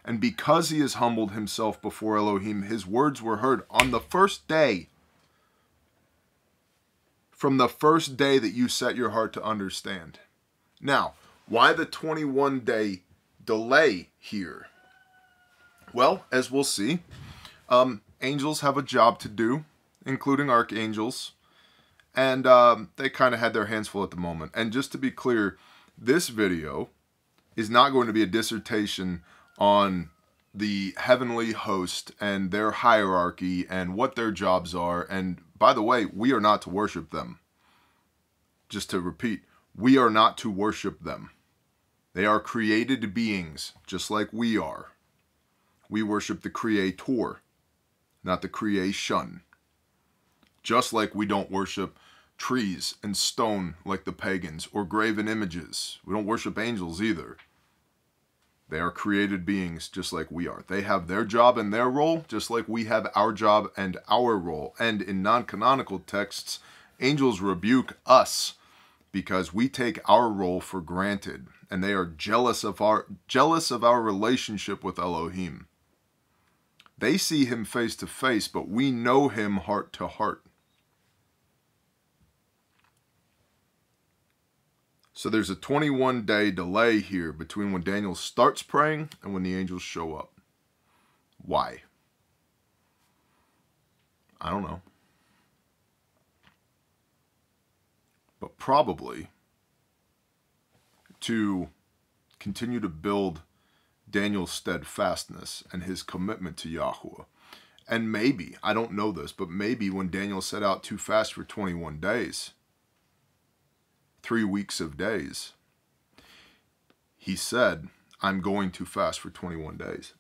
And because he has humbled himself before Elohim, his words were heard on the first day. From the first day that you set your heart to understand. Now, why the 21 day delay here? Well, as we'll see, um, angels have a job to do, including archangels, and um, they kind of had their hands full at the moment. And just to be clear, this video is not going to be a dissertation on the heavenly host and their hierarchy and what their jobs are. And by the way, we are not to worship them. Just to repeat, we are not to worship them. They are created beings, just like we are. We worship the Creator, not the creation. Just like we don't worship trees and stone like the pagans or graven images. We don't worship angels either. They are created beings just like we are. They have their job and their role, just like we have our job and our role. And in non canonical texts, angels rebuke us because we take our role for granted and they are jealous of our jealous of our relationship with Elohim. They see him face to face, but we know him heart to heart. So there's a 21 day delay here between when Daniel starts praying and when the angels show up. Why? I don't know. But probably to continue to build Daniel's steadfastness and his commitment to Yahweh. And maybe, I don't know this, but maybe when Daniel set out to fast for 21 days, three weeks of days, he said, I'm going to fast for 21 days.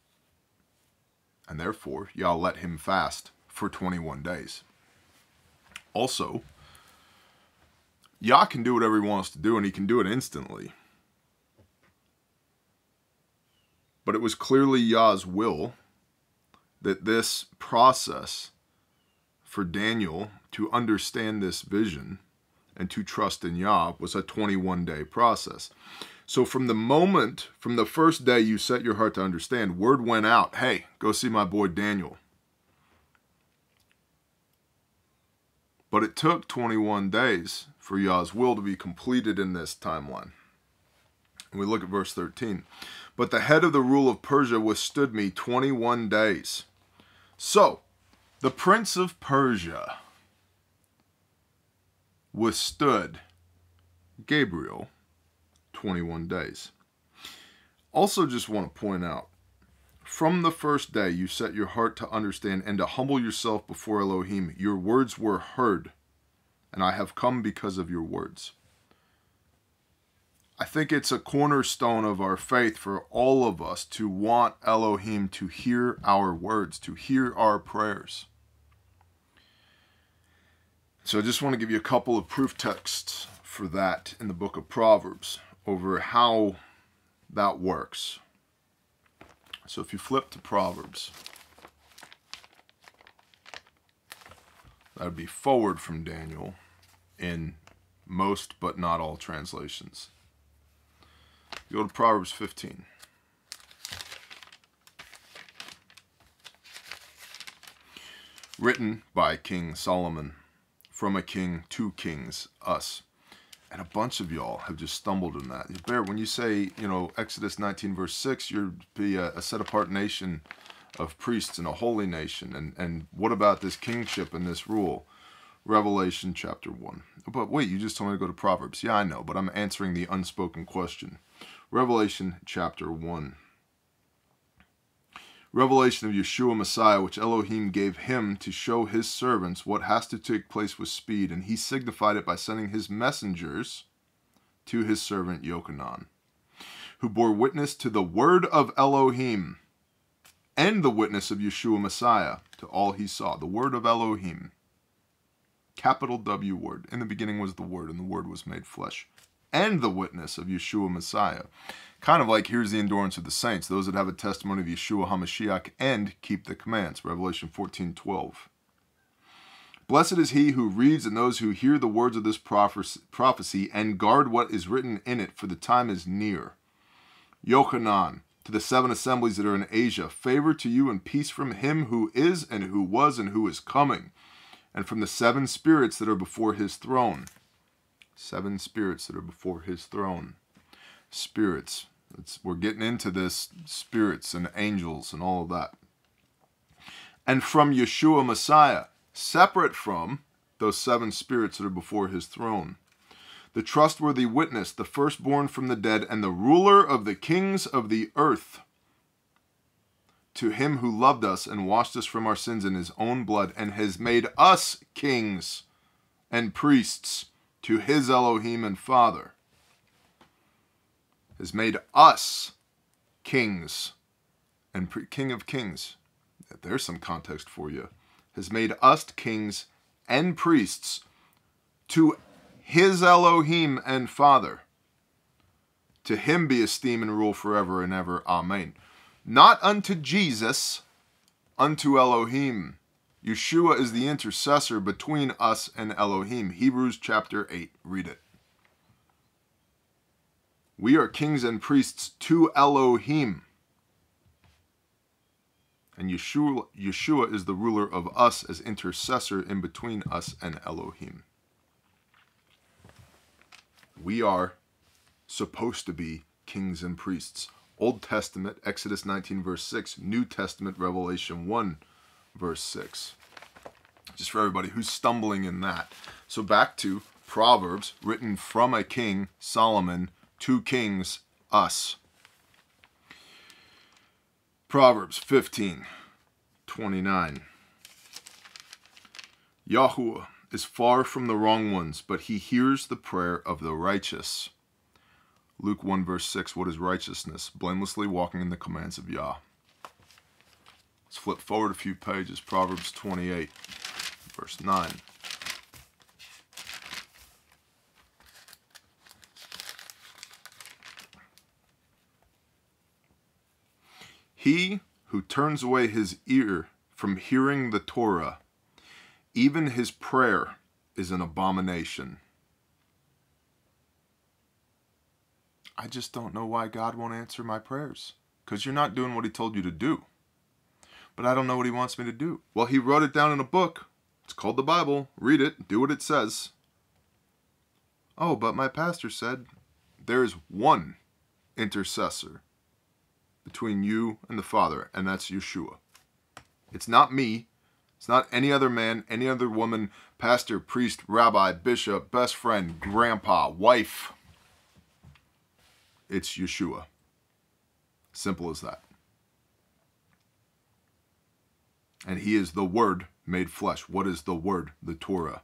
And therefore, y'all let him fast for 21 days. Also, Yah can do whatever he wants to do, and he can do it instantly. But it was clearly Yah's will that this process for Daniel to understand this vision and to trust in Yah was a 21 day process. So from the moment, from the first day you set your heart to understand, word went out hey, go see my boy Daniel. But it took 21 days for Yah's will to be completed in this timeline. And we look at verse 13. But the head of the rule of Persia withstood me 21 days. So, the prince of Persia withstood Gabriel 21 days. Also, just want to point out from the first day you set your heart to understand and to humble yourself before Elohim, your words were heard, and I have come because of your words. I think it's a cornerstone of our faith for all of us to want Elohim to hear our words, to hear our prayers. So I just want to give you a couple of proof texts for that in the book of Proverbs over how that works. So if you flip to Proverbs, that would be forward from Daniel in most but not all translations. Go to Proverbs 15. Written by King Solomon from a king to kings, us. And a bunch of y'all have just stumbled in that. Bear, when you say, you know, Exodus 19, verse 6, you're be a, a set apart nation of priests and a holy nation. And, and what about this kingship and this rule? Revelation chapter 1. But wait, you just told me to go to Proverbs. Yeah, I know, but I'm answering the unspoken question. Revelation chapter 1 revelation of Yeshua Messiah, which Elohim gave him to show his servants what has to take place with speed, and he signified it by sending his messengers to his servant Yochanan, who bore witness to the word of Elohim and the witness of Yeshua Messiah to all he saw. The word of Elohim. Capital W word. In the beginning was the word, and the word was made flesh. And the witness of Yeshua Messiah Kind of like here's the endurance of the saints, those that have a testimony of Yeshua HaMashiach and keep the commands. Revelation 14 12. Blessed is he who reads and those who hear the words of this prophecy and guard what is written in it, for the time is near. Yochanan, to the seven assemblies that are in Asia, favor to you and peace from him who is and who was and who is coming, and from the seven spirits that are before his throne. Seven spirits that are before his throne spirits. It's, we're getting into this spirits and angels and all of that. And from Yeshua Messiah, separate from those seven spirits that are before his throne. The trustworthy witness, the firstborn from the dead, and the ruler of the kings of the earth. To him who loved us and washed us from our sins in his own blood, and has made us kings and priests to his Elohim and Father has made us kings and king of kings. There's some context for you. Has made us kings and priests to his Elohim and Father. To him be esteem and rule forever and ever. Amen. Not unto Jesus, unto Elohim. Yeshua is the intercessor between us and Elohim. Hebrews chapter 8. Read it. We are kings and priests to Elohim. And Yeshua, Yeshua is the ruler of us as intercessor in between us and Elohim. We are supposed to be kings and priests. Old Testament, Exodus 19, verse 6. New Testament, Revelation 1, verse 6. Just for everybody who's stumbling in that. So back to Proverbs, written from a king, Solomon, two kings, us. Proverbs 15, 29. Yahweh is far from the wrong ones, but he hears the prayer of the righteous. Luke 1, verse 6, what is righteousness? Blamelessly walking in the commands of Yah. Let's flip forward a few pages, Proverbs 28, verse 9. He who turns away his ear from hearing the Torah, even his prayer is an abomination. I just don't know why God won't answer my prayers. Because you're not doing what He told you to do. But I don't know what He wants me to do. Well, He wrote it down in a book. It's called the Bible. Read it, do what it says. Oh, but my pastor said there is one intercessor between you and the Father, and that's Yeshua. It's not me. It's not any other man, any other woman, pastor, priest, rabbi, bishop, best friend, grandpa, wife. It's Yeshua. Simple as that. And he is the Word made flesh. What is the Word? The Torah.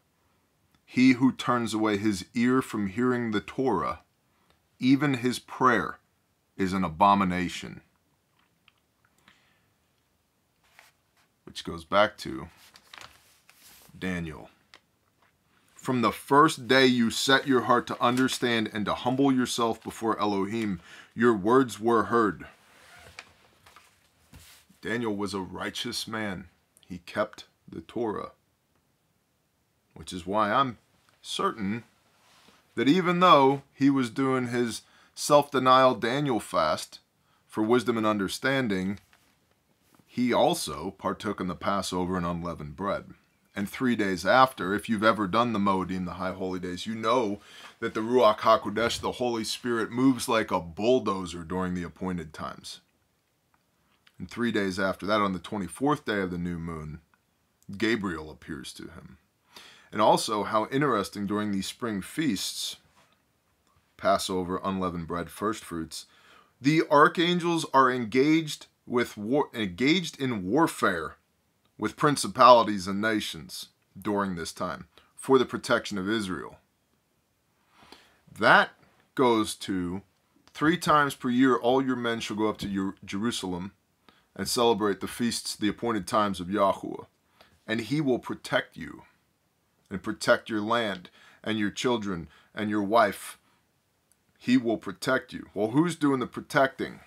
He who turns away his ear from hearing the Torah, even his prayer, is an abomination. which goes back to Daniel. From the first day you set your heart to understand and to humble yourself before Elohim, your words were heard. Daniel was a righteous man. He kept the Torah, which is why I'm certain that even though he was doing his self denial Daniel fast for wisdom and understanding, he also partook in the Passover and unleavened bread. And three days after, if you've ever done the Moedim, the High Holy Days, you know that the Ruach HaKodesh, the Holy Spirit, moves like a bulldozer during the appointed times. And three days after that, on the 24th day of the new moon, Gabriel appears to him. And also, how interesting during these spring feasts, Passover, unleavened bread, first fruits, the archangels are engaged with war, engaged in warfare with principalities and nations during this time for the protection of Israel. That goes to three times per year all your men shall go up to Jerusalem and celebrate the feasts, the appointed times of Yahuwah. And he will protect you and protect your land and your children and your wife. He will protect you. Well, who's doing the protecting?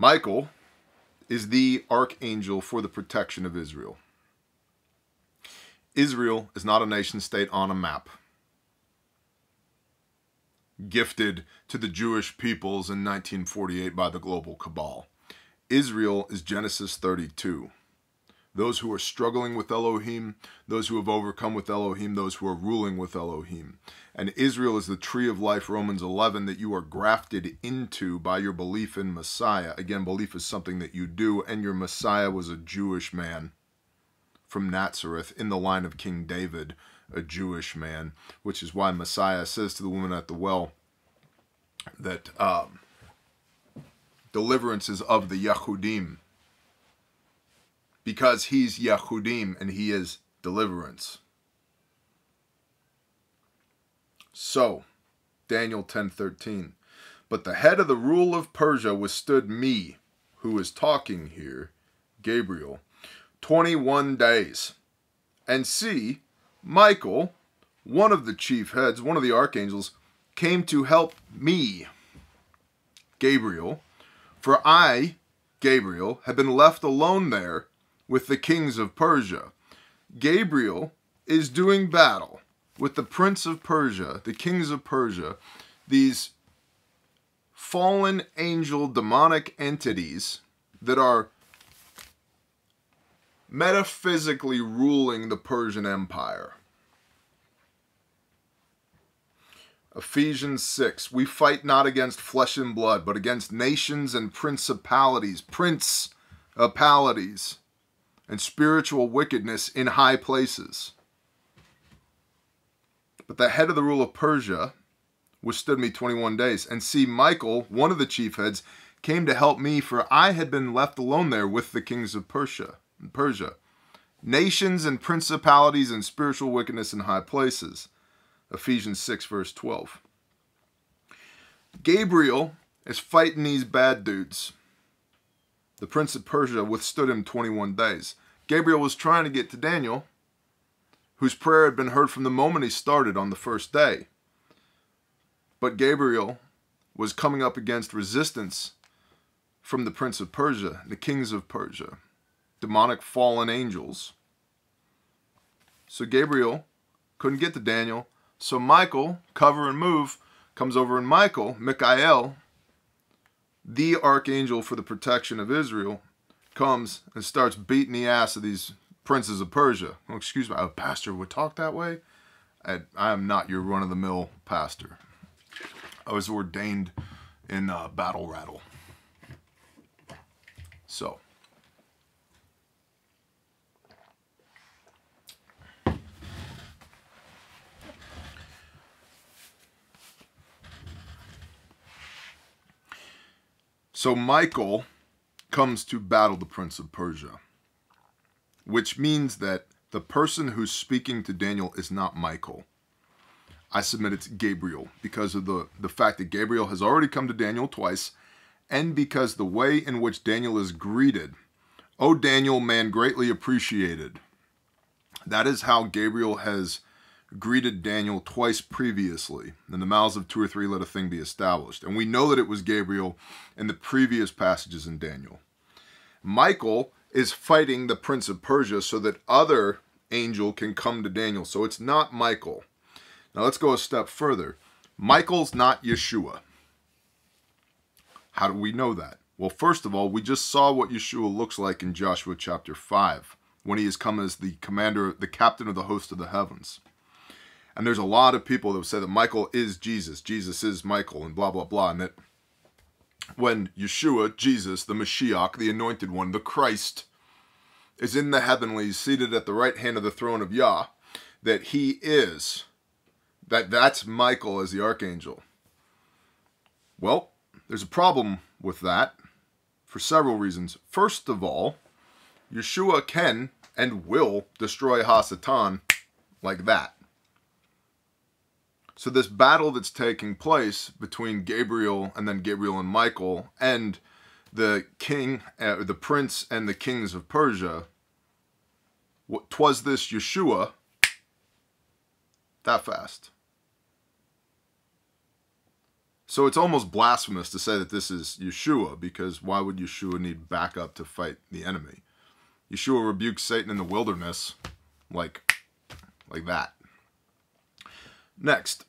Michael is the archangel for the protection of Israel. Israel is not a nation state on a map gifted to the Jewish peoples in 1948 by the global cabal. Israel is Genesis 32. Those who are struggling with Elohim, those who have overcome with Elohim, those who are ruling with Elohim and Israel is the tree of life, Romans 11, that you are grafted into by your belief in Messiah. Again, belief is something that you do, and your Messiah was a Jewish man from Nazareth in the line of King David, a Jewish man, which is why Messiah says to the woman at the well that um, deliverance is of the Yehudim, because he's Yehudim and he is deliverance. So, Daniel 10:13. But the head of the rule of Persia withstood me, who is talking here, Gabriel, 21 days. And see, Michael, one of the chief heads, one of the archangels, came to help me, Gabriel, for I, Gabriel, had been left alone there with the kings of Persia. Gabriel is doing battle with the prince of Persia, the kings of Persia, these fallen angel demonic entities that are metaphysically ruling the Persian Empire. Ephesians 6 We fight not against flesh and blood, but against nations and principalities, principalities, uh, and spiritual wickedness in high places. But the head of the rule of Persia withstood me 21 days. And see, Michael, one of the chief heads, came to help me, for I had been left alone there with the kings of Persia. Persia, nations and principalities and spiritual wickedness in high places. Ephesians 6, verse 12. Gabriel is fighting these bad dudes. The prince of Persia withstood him 21 days. Gabriel was trying to get to Daniel whose prayer had been heard from the moment he started on the first day. But Gabriel was coming up against resistance from the prince of Persia, the kings of Persia, demonic fallen angels. So Gabriel couldn't get to Daniel. So Michael, cover and move, comes over and Michael, Michael, the archangel for the protection of Israel, comes and starts beating the ass of these princes of Persia. Oh, excuse me, a uh, pastor would talk that way? I, I am not your run-of-the-mill pastor. I was ordained in uh, Battle Rattle. So. So Michael comes to battle the Prince of Persia which means that the person who's speaking to Daniel is not Michael. I submit it's Gabriel because of the, the fact that Gabriel has already come to Daniel twice and because the way in which Daniel is greeted. O oh, Daniel, man greatly appreciated. That is how Gabriel has greeted Daniel twice previously. In the mouths of two or three, let a thing be established. And we know that it was Gabriel in the previous passages in Daniel. Michael is fighting the prince of Persia so that other angel can come to Daniel. So it's not Michael. Now let's go a step further. Michael's not Yeshua. How do we know that? Well, first of all, we just saw what Yeshua looks like in Joshua chapter 5 when he has come as the commander, the captain of the host of the heavens. And there's a lot of people that would say that Michael is Jesus, Jesus is Michael, and blah, blah, blah, and that when Yeshua, Jesus, the Mashiach, the Anointed One, the Christ, is in the heavenlies, seated at the right hand of the throne of Yah, that he is, that that's Michael as the archangel. Well, there's a problem with that for several reasons. First of all, Yeshua can and will destroy Hasatan like that. So this battle that's taking place between Gabriel and then Gabriel and Michael and the king, uh, the prince and the kings of Persia, twas this Yeshua that fast. So it's almost blasphemous to say that this is Yeshua because why would Yeshua need backup to fight the enemy? Yeshua rebukes Satan in the wilderness like like that. Next,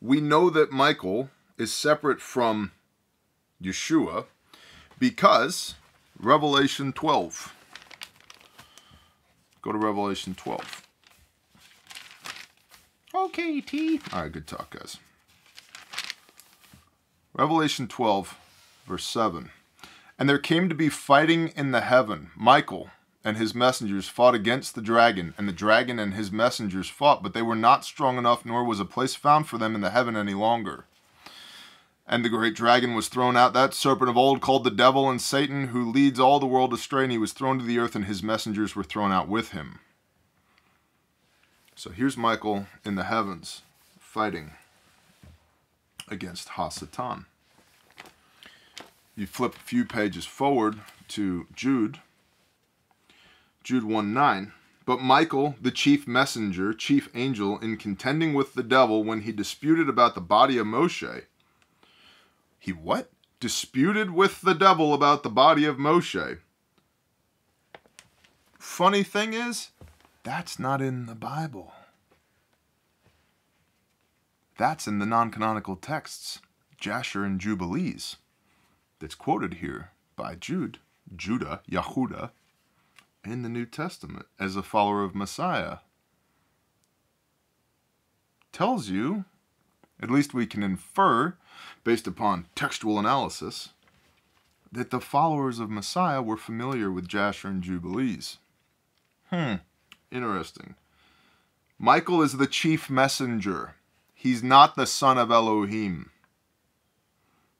we know that Michael is separate from Yeshua because Revelation 12. Go to Revelation 12. Okay, T. All right, good talk, guys. Revelation 12, verse 7. And there came to be fighting in the heaven. Michael, and his messengers fought against the dragon, and the dragon and his messengers fought, but they were not strong enough, nor was a place found for them in the heaven any longer. And the great dragon was thrown out, that serpent of old called the devil and Satan, who leads all the world astray, and he was thrown to the earth, and his messengers were thrown out with him. So here's Michael in the heavens fighting against Hasatan. You flip a few pages forward to Jude Jude 1 9. But Michael, the chief messenger, chief angel, in contending with the devil when he disputed about the body of Moshe, he what? Disputed with the devil about the body of Moshe. Funny thing is, that's not in the Bible. That's in the non canonical texts, Jasher and Jubilees, that's quoted here by Jude, Judah, Yehuda, in the New Testament as a follower of Messiah tells you, at least we can infer based upon textual analysis, that the followers of Messiah were familiar with Jasher and Jubilees. Hmm, interesting. Michael is the chief messenger. He's not the son of Elohim.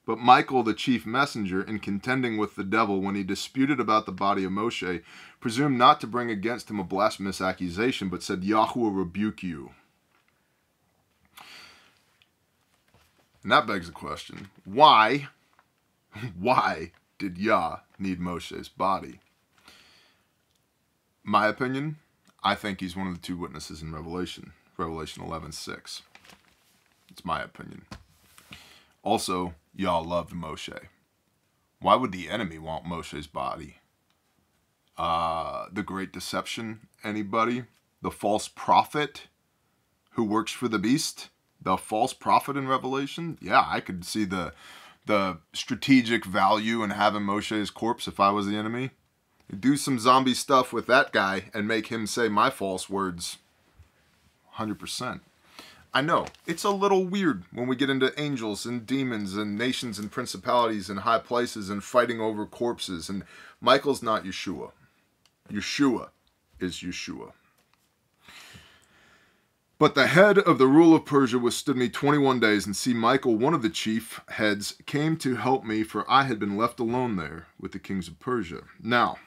But Michael, the chief messenger, in contending with the devil when he disputed about the body of Moshe, presumed not to bring against him a blasphemous accusation, but said, Yahweh rebuke you. And that begs the question why, why did Yah need Moshe's body? My opinion, I think he's one of the two witnesses in Revelation, Revelation 11 6. It's my opinion. Also, y'all loved Moshe. Why would the enemy want Moshe's body? Uh, the Great Deception, anybody? The False Prophet who works for the beast? The False Prophet in Revelation? Yeah, I could see the the strategic value in having Moshe's corpse if I was the enemy. Do some zombie stuff with that guy and make him say my false words. 100%. I know, it's a little weird when we get into angels and demons and nations and principalities and high places and fighting over corpses. And Michael's not Yeshua. Yeshua is Yeshua. But the head of the rule of Persia withstood me 21 days, and see, Michael, one of the chief heads, came to help me, for I had been left alone there with the kings of Persia. Now,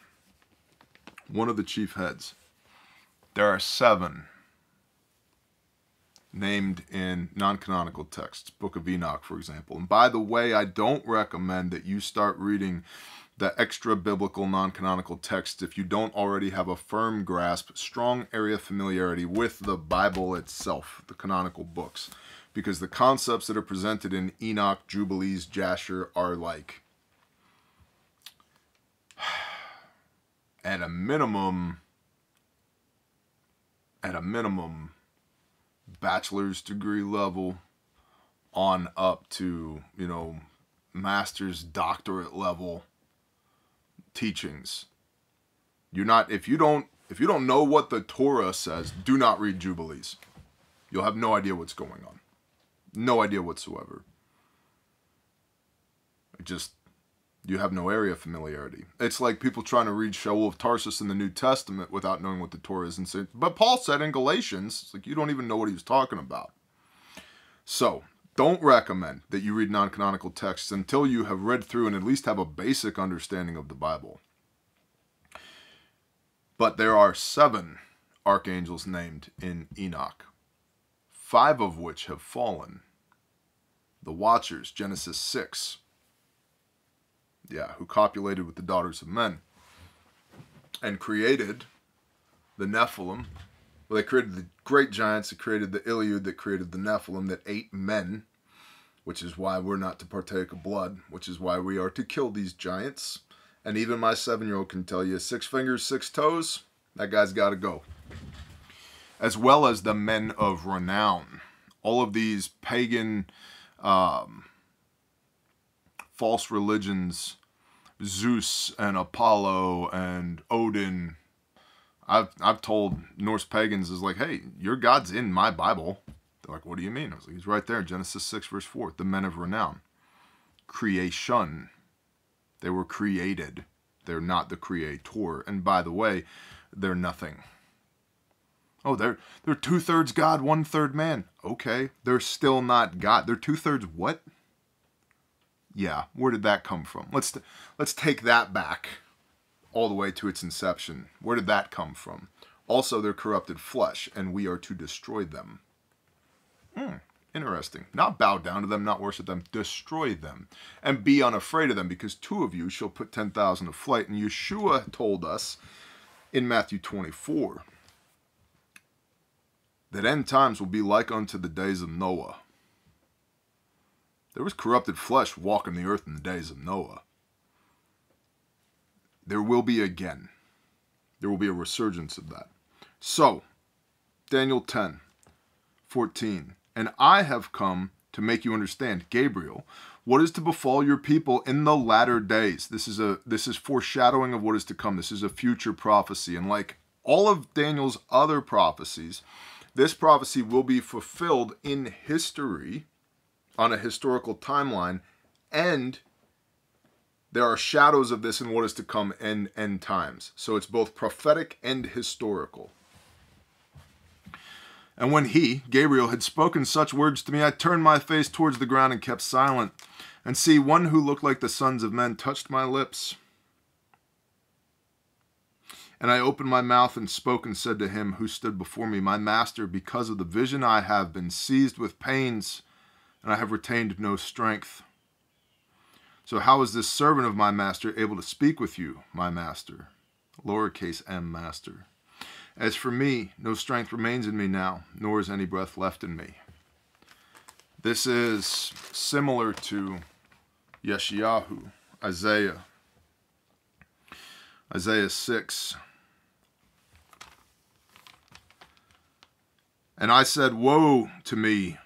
one of the chief heads. There are seven named in non-canonical texts, Book of Enoch, for example. And by the way, I don't recommend that you start reading the extra biblical non-canonical texts if you don't already have a firm grasp, strong area of familiarity with the Bible itself, the canonical books, because the concepts that are presented in Enoch, Jubilees, Jasher are like at a minimum at a minimum bachelor's degree level on up to, you know, master's doctorate level teachings. You're not if you don't if you don't know what the Torah says, do not read Jubilees. You'll have no idea what's going on. No idea whatsoever. It just you have no area familiarity. It's like people trying to read Shaul of Tarsus in the New Testament without knowing what the Torah is. And say, but Paul said in Galatians, it's like you don't even know what he was talking about. So don't recommend that you read non-canonical texts until you have read through and at least have a basic understanding of the Bible. But there are seven archangels named in Enoch, five of which have fallen. The Watchers, Genesis 6, yeah, who copulated with the daughters of men and created the Nephilim. Well, they created the great giants that created the Iliad, that created the Nephilim, that ate men, which is why we're not to partake of blood, which is why we are to kill these giants. And even my seven year old can tell you six fingers, six toes, that guy's got to go. As well as the men of renown. All of these pagan. Um, false religions, Zeus and Apollo and Odin. I've I've told Norse pagans is like, hey, your God's in my Bible. They're like, what do you mean? I was like, he's right there, Genesis six verse four, the men of renown, creation. They were created. They're not the creator. And by the way, they're nothing. Oh, they're they're two thirds God, one third man. Okay, they're still not God. They're two thirds what? yeah, where did that come from? Let's let's take that back all the way to its inception. Where did that come from? Also, their corrupted flesh, and we are to destroy them. Hmm, interesting. Not bow down to them, not worship them, destroy them, and be unafraid of them, because two of you shall put 10,000 to flight. And Yeshua told us in Matthew 24 that end times will be like unto the days of Noah there was corrupted flesh walking the earth in the days of Noah. There will be again. There will be a resurgence of that. So, Daniel 10, 14. And I have come to make you understand, Gabriel, what is to befall your people in the latter days. This is a this is foreshadowing of what is to come. This is a future prophecy. And like all of Daniel's other prophecies, this prophecy will be fulfilled in history on a historical timeline, and there are shadows of this in what is to come and end times. So it's both prophetic and historical. And when he, Gabriel, had spoken such words to me, I turned my face towards the ground and kept silent. And see, one who looked like the sons of men touched my lips. And I opened my mouth and spoke and said to him who stood before me, My master, because of the vision I have been seized with pains and I have retained no strength. So how is this servant of my master able to speak with you, my master? Lowercase m master. As for me, no strength remains in me now, nor is any breath left in me. This is similar to Yeshayahu, Isaiah. Isaiah 6. And I said, Woe to me,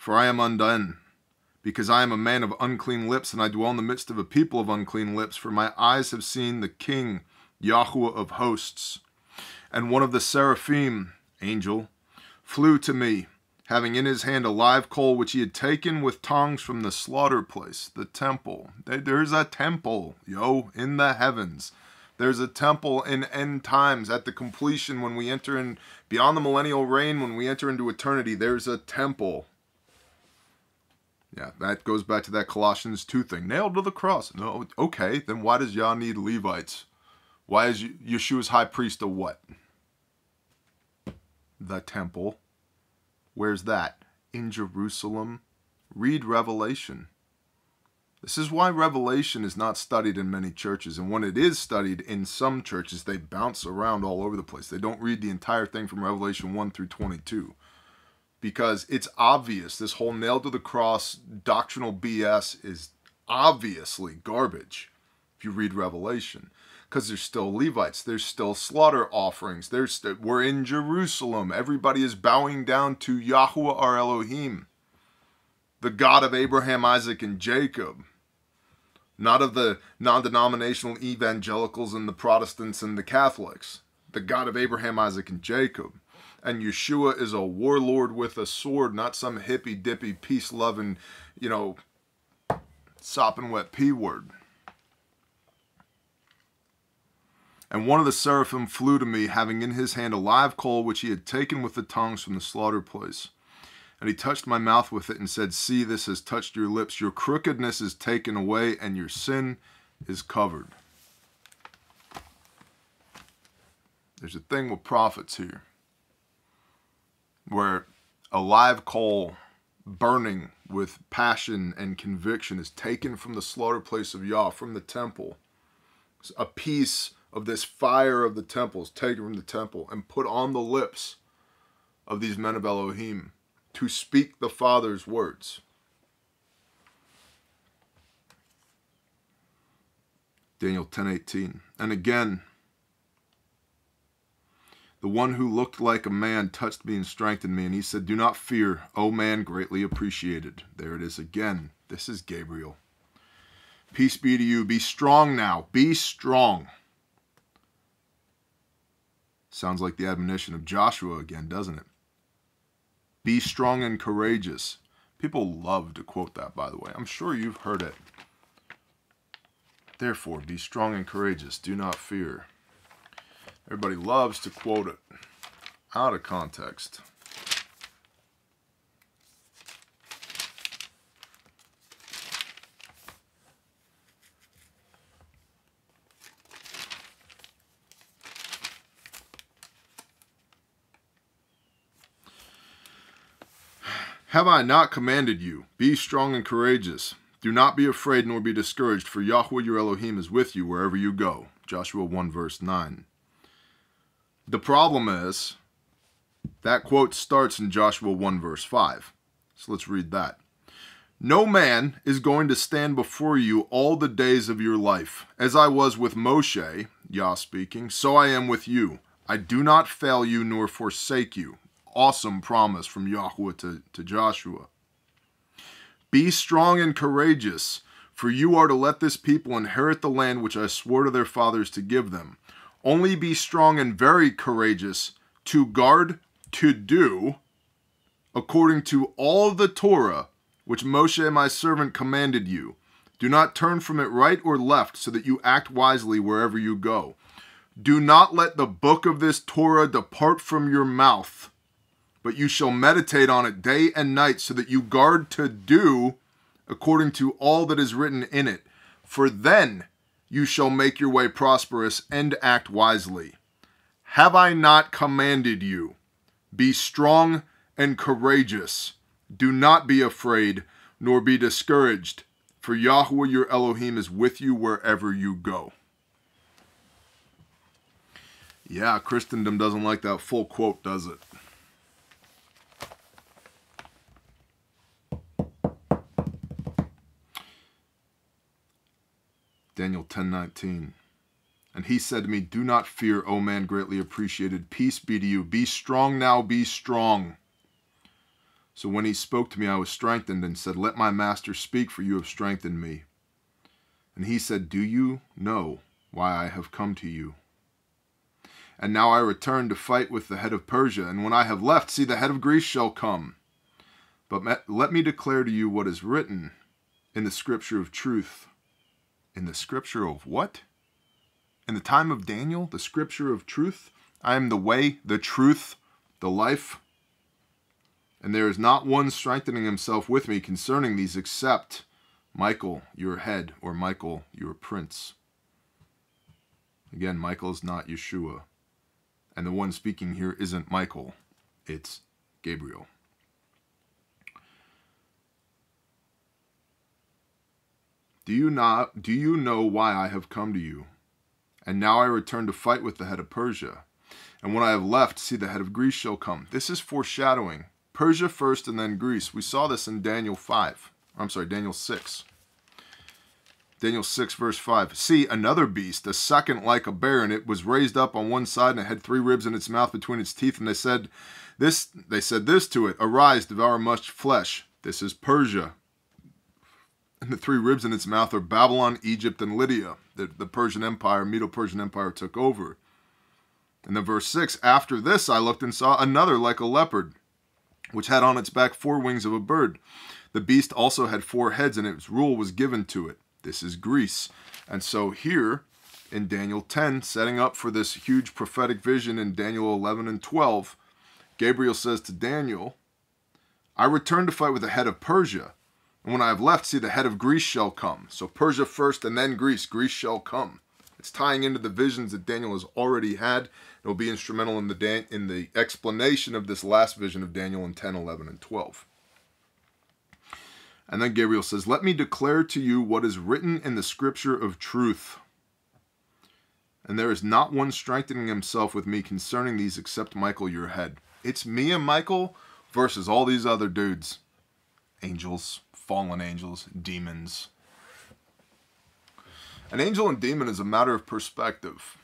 for I am undone, because I am a man of unclean lips, and I dwell in the midst of a people of unclean lips. For my eyes have seen the King, Yahuwah of hosts. And one of the seraphim, angel, flew to me, having in his hand a live coal which he had taken with tongs from the slaughter place, the temple. There's a temple, yo, in the heavens. There's a temple in end times at the completion when we enter in beyond the millennial reign, when we enter into eternity. There's a temple. Yeah, that goes back to that Colossians 2 thing. Nailed to the cross. No, okay, then why does Yah need Levites? Why is Yeshua's high priest of what? The temple. Where's that? In Jerusalem. Read Revelation. This is why Revelation is not studied in many churches. And when it is studied in some churches, they bounce around all over the place. They don't read the entire thing from Revelation 1 through 22 because it's obvious this whole nail to the cross doctrinal BS is obviously garbage if you read Revelation. Because there's still Levites, there's still slaughter offerings, there's we we're in Jerusalem, everybody is bowing down to Yahweh our Elohim, the God of Abraham, Isaac, and Jacob, not of the non-denominational evangelicals and the Protestants and the Catholics, the God of Abraham, Isaac, and Jacob and Yeshua is a warlord with a sword, not some hippy dippy, peace loving, you know, sopping wet p word. And one of the seraphim flew to me, having in his hand a live coal which he had taken with the tongs from the slaughter place. And he touched my mouth with it and said, See, this has touched your lips. Your crookedness is taken away, and your sin is covered. There's a thing with prophets here where a live coal burning with passion and conviction is taken from the slaughter place of Yah, from the temple. A piece of this fire of the temple is taken from the temple and put on the lips of these men of Elohim to speak the Father's words. Daniel 10:18. And again, the one who looked like a man touched me and strengthened me, and he said, Do not fear, O man greatly appreciated. There it is again. This is Gabriel. Peace be to you. Be strong now. Be strong. Sounds like the admonition of Joshua again, doesn't it? Be strong and courageous. People love to quote that, by the way. I'm sure you've heard it. Therefore, be strong and courageous. Do not fear. Everybody loves to quote it out of context. Have I not commanded you? Be strong and courageous. Do not be afraid nor be discouraged, for Yahweh your Elohim is with you wherever you go. Joshua 1 verse 9. The problem is that quote starts in Joshua 1, verse 5. So let's read that. No man is going to stand before you all the days of your life. As I was with Moshe, Yah speaking, so I am with you. I do not fail you nor forsake you. Awesome promise from Yahweh to, to Joshua. Be strong and courageous, for you are to let this people inherit the land which I swore to their fathers to give them. Only be strong and very courageous to guard, to do, according to all the Torah which Moshe my servant commanded you. Do not turn from it right or left, so that you act wisely wherever you go. Do not let the book of this Torah depart from your mouth, but you shall meditate on it day and night, so that you guard to do according to all that is written in it. For then you shall make your way prosperous and act wisely. Have I not commanded you? Be strong and courageous. Do not be afraid, nor be discouraged, for Yahweh your Elohim is with you wherever you go. Yeah, Christendom doesn't like that full quote, does it? Daniel 10:19. And he said to me, "Do not fear, O man greatly appreciated. Peace be to you. Be strong now, be strong." So when he spoke to me, I was strengthened and said, "Let my master speak, for you have strengthened me." And he said, "Do you know why I have come to you?" And now I return to fight with the head of Persia, and when I have left, see, the head of Greece shall come. But let me declare to you what is written in the scripture of truth in the scripture of what? In the time of Daniel, the scripture of truth. I am the way, the truth, the life. And there is not one strengthening himself with me concerning these except Michael, your head, or Michael, your prince. Again, Michael is not Yeshua. And the one speaking here isn't Michael, it's Gabriel. Do you not do you know why I have come to you? And now I return to fight with the head of Persia. And when I have left, see the head of Greece shall come. This is foreshadowing. Persia first and then Greece. We saw this in Daniel 5. I'm sorry, Daniel 6. Daniel 6, verse 5. See, another beast, a second like a bear, and it was raised up on one side, and it had three ribs in its mouth between its teeth, and they said this they said this to it, Arise, devour much flesh. This is Persia and the three ribs in its mouth are Babylon, Egypt, and Lydia. The, the Persian Empire, Medo Persian Empire, took over. And then verse 6 After this I looked and saw another like a leopard, which had on its back four wings of a bird. The beast also had four heads, and its rule was given to it. This is Greece. And so here in Daniel 10, setting up for this huge prophetic vision in Daniel 11 and 12, Gabriel says to Daniel, I returned to fight with the head of Persia and when I have left, see, the head of Greece shall come. So Persia first and then Greece. Greece shall come. It's tying into the visions that Daniel has already had. It will be instrumental in the Dan- in the explanation of this last vision of Daniel in 10, 11, and 12. And then Gabriel says, Let me declare to you what is written in the scripture of truth. And there is not one strengthening himself with me concerning these except Michael, your head. It's me and Michael versus all these other dudes. Angels fallen angels, demons. An angel and demon is a matter of perspective.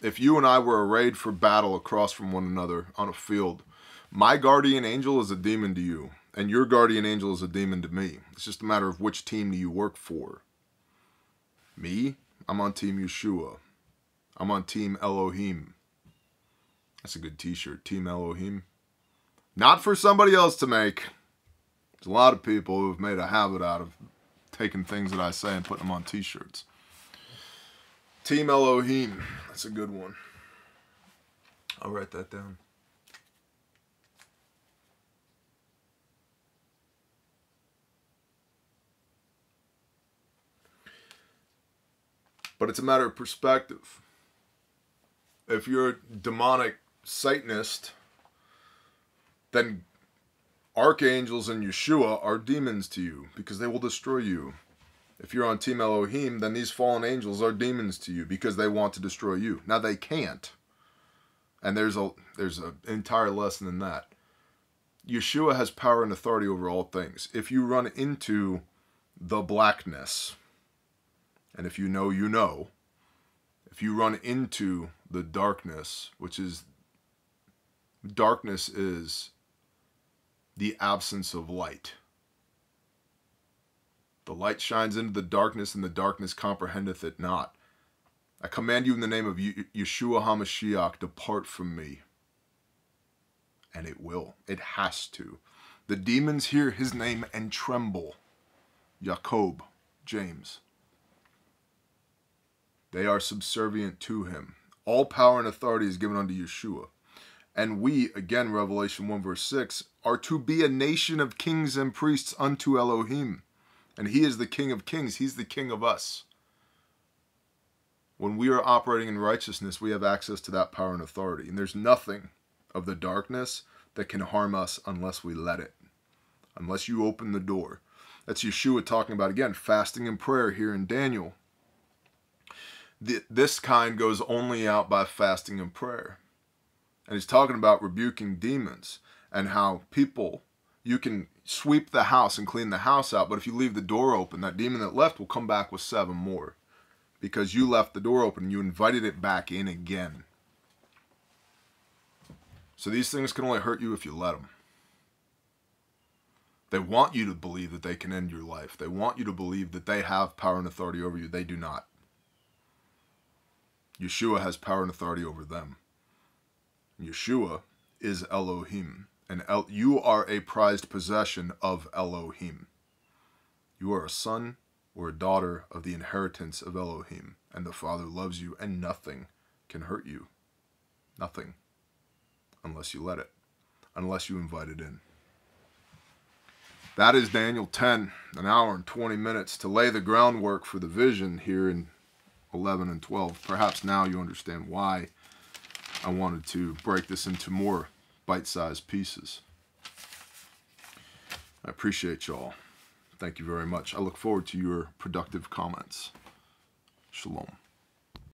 If you and I were arrayed for battle across from one another on a field, my guardian angel is a demon to you, and your guardian angel is a demon to me. It's just a matter of which team do you work for. Me? I'm on Team Yeshua. I'm on Team Elohim. That's a good t shirt. Team Elohim. Not for somebody else to make. There's a lot of people who've made a habit out of taking things that I say and putting them on t-shirts. Team Elohim. That's a good one. I'll write that down. But it's a matter of perspective. If you're a demonic Satanist, then Archangels and Yeshua are demons to you because they will destroy you. If you're on Team Elohim, then these fallen angels are demons to you because they want to destroy you. Now they can't. And there's a there's an entire lesson in that. Yeshua has power and authority over all things. If you run into the blackness, and if you know, you know, if you run into the darkness, which is darkness is the absence of light. The light shines into the darkness, and the darkness comprehendeth it not. I command you in the name of Yeshua HaMashiach, depart from me. And it will. It has to. The demons hear his name and tremble. Jacob, James. They are subservient to him. All power and authority is given unto Yeshua. And we, again, Revelation 1 verse 6, are to be a nation of kings and priests unto Elohim. And he is the king of kings. He's the king of us. When we are operating in righteousness, we have access to that power and authority. And there's nothing of the darkness that can harm us unless we let it, unless you open the door. That's Yeshua talking about, again, fasting and prayer here in Daniel. This kind goes only out by fasting and prayer. And he's talking about rebuking demons and how people you can sweep the house and clean the house out, but if you leave the door open, that demon that left will come back with seven more because you left the door open and you invited it back in again. So these things can only hurt you if you let them. They want you to believe that they can end your life. They want you to believe that they have power and authority over you. They do not. Yeshua has power and authority over them. Yeshua is Elohim and El you are a prized possession of Elohim. You are a son or a daughter of the inheritance of Elohim, and the Father loves you, and nothing can hurt you. Nothing. Unless you let it. Unless you invite it in. That is Daniel 10, an hour and 20 minutes to lay the groundwork for the vision here in 11 and 12. Perhaps now you understand why I wanted to break this into more bite-sized pieces. I appreciate y'all. Thank you very much. I look forward to your productive comments. Shalom.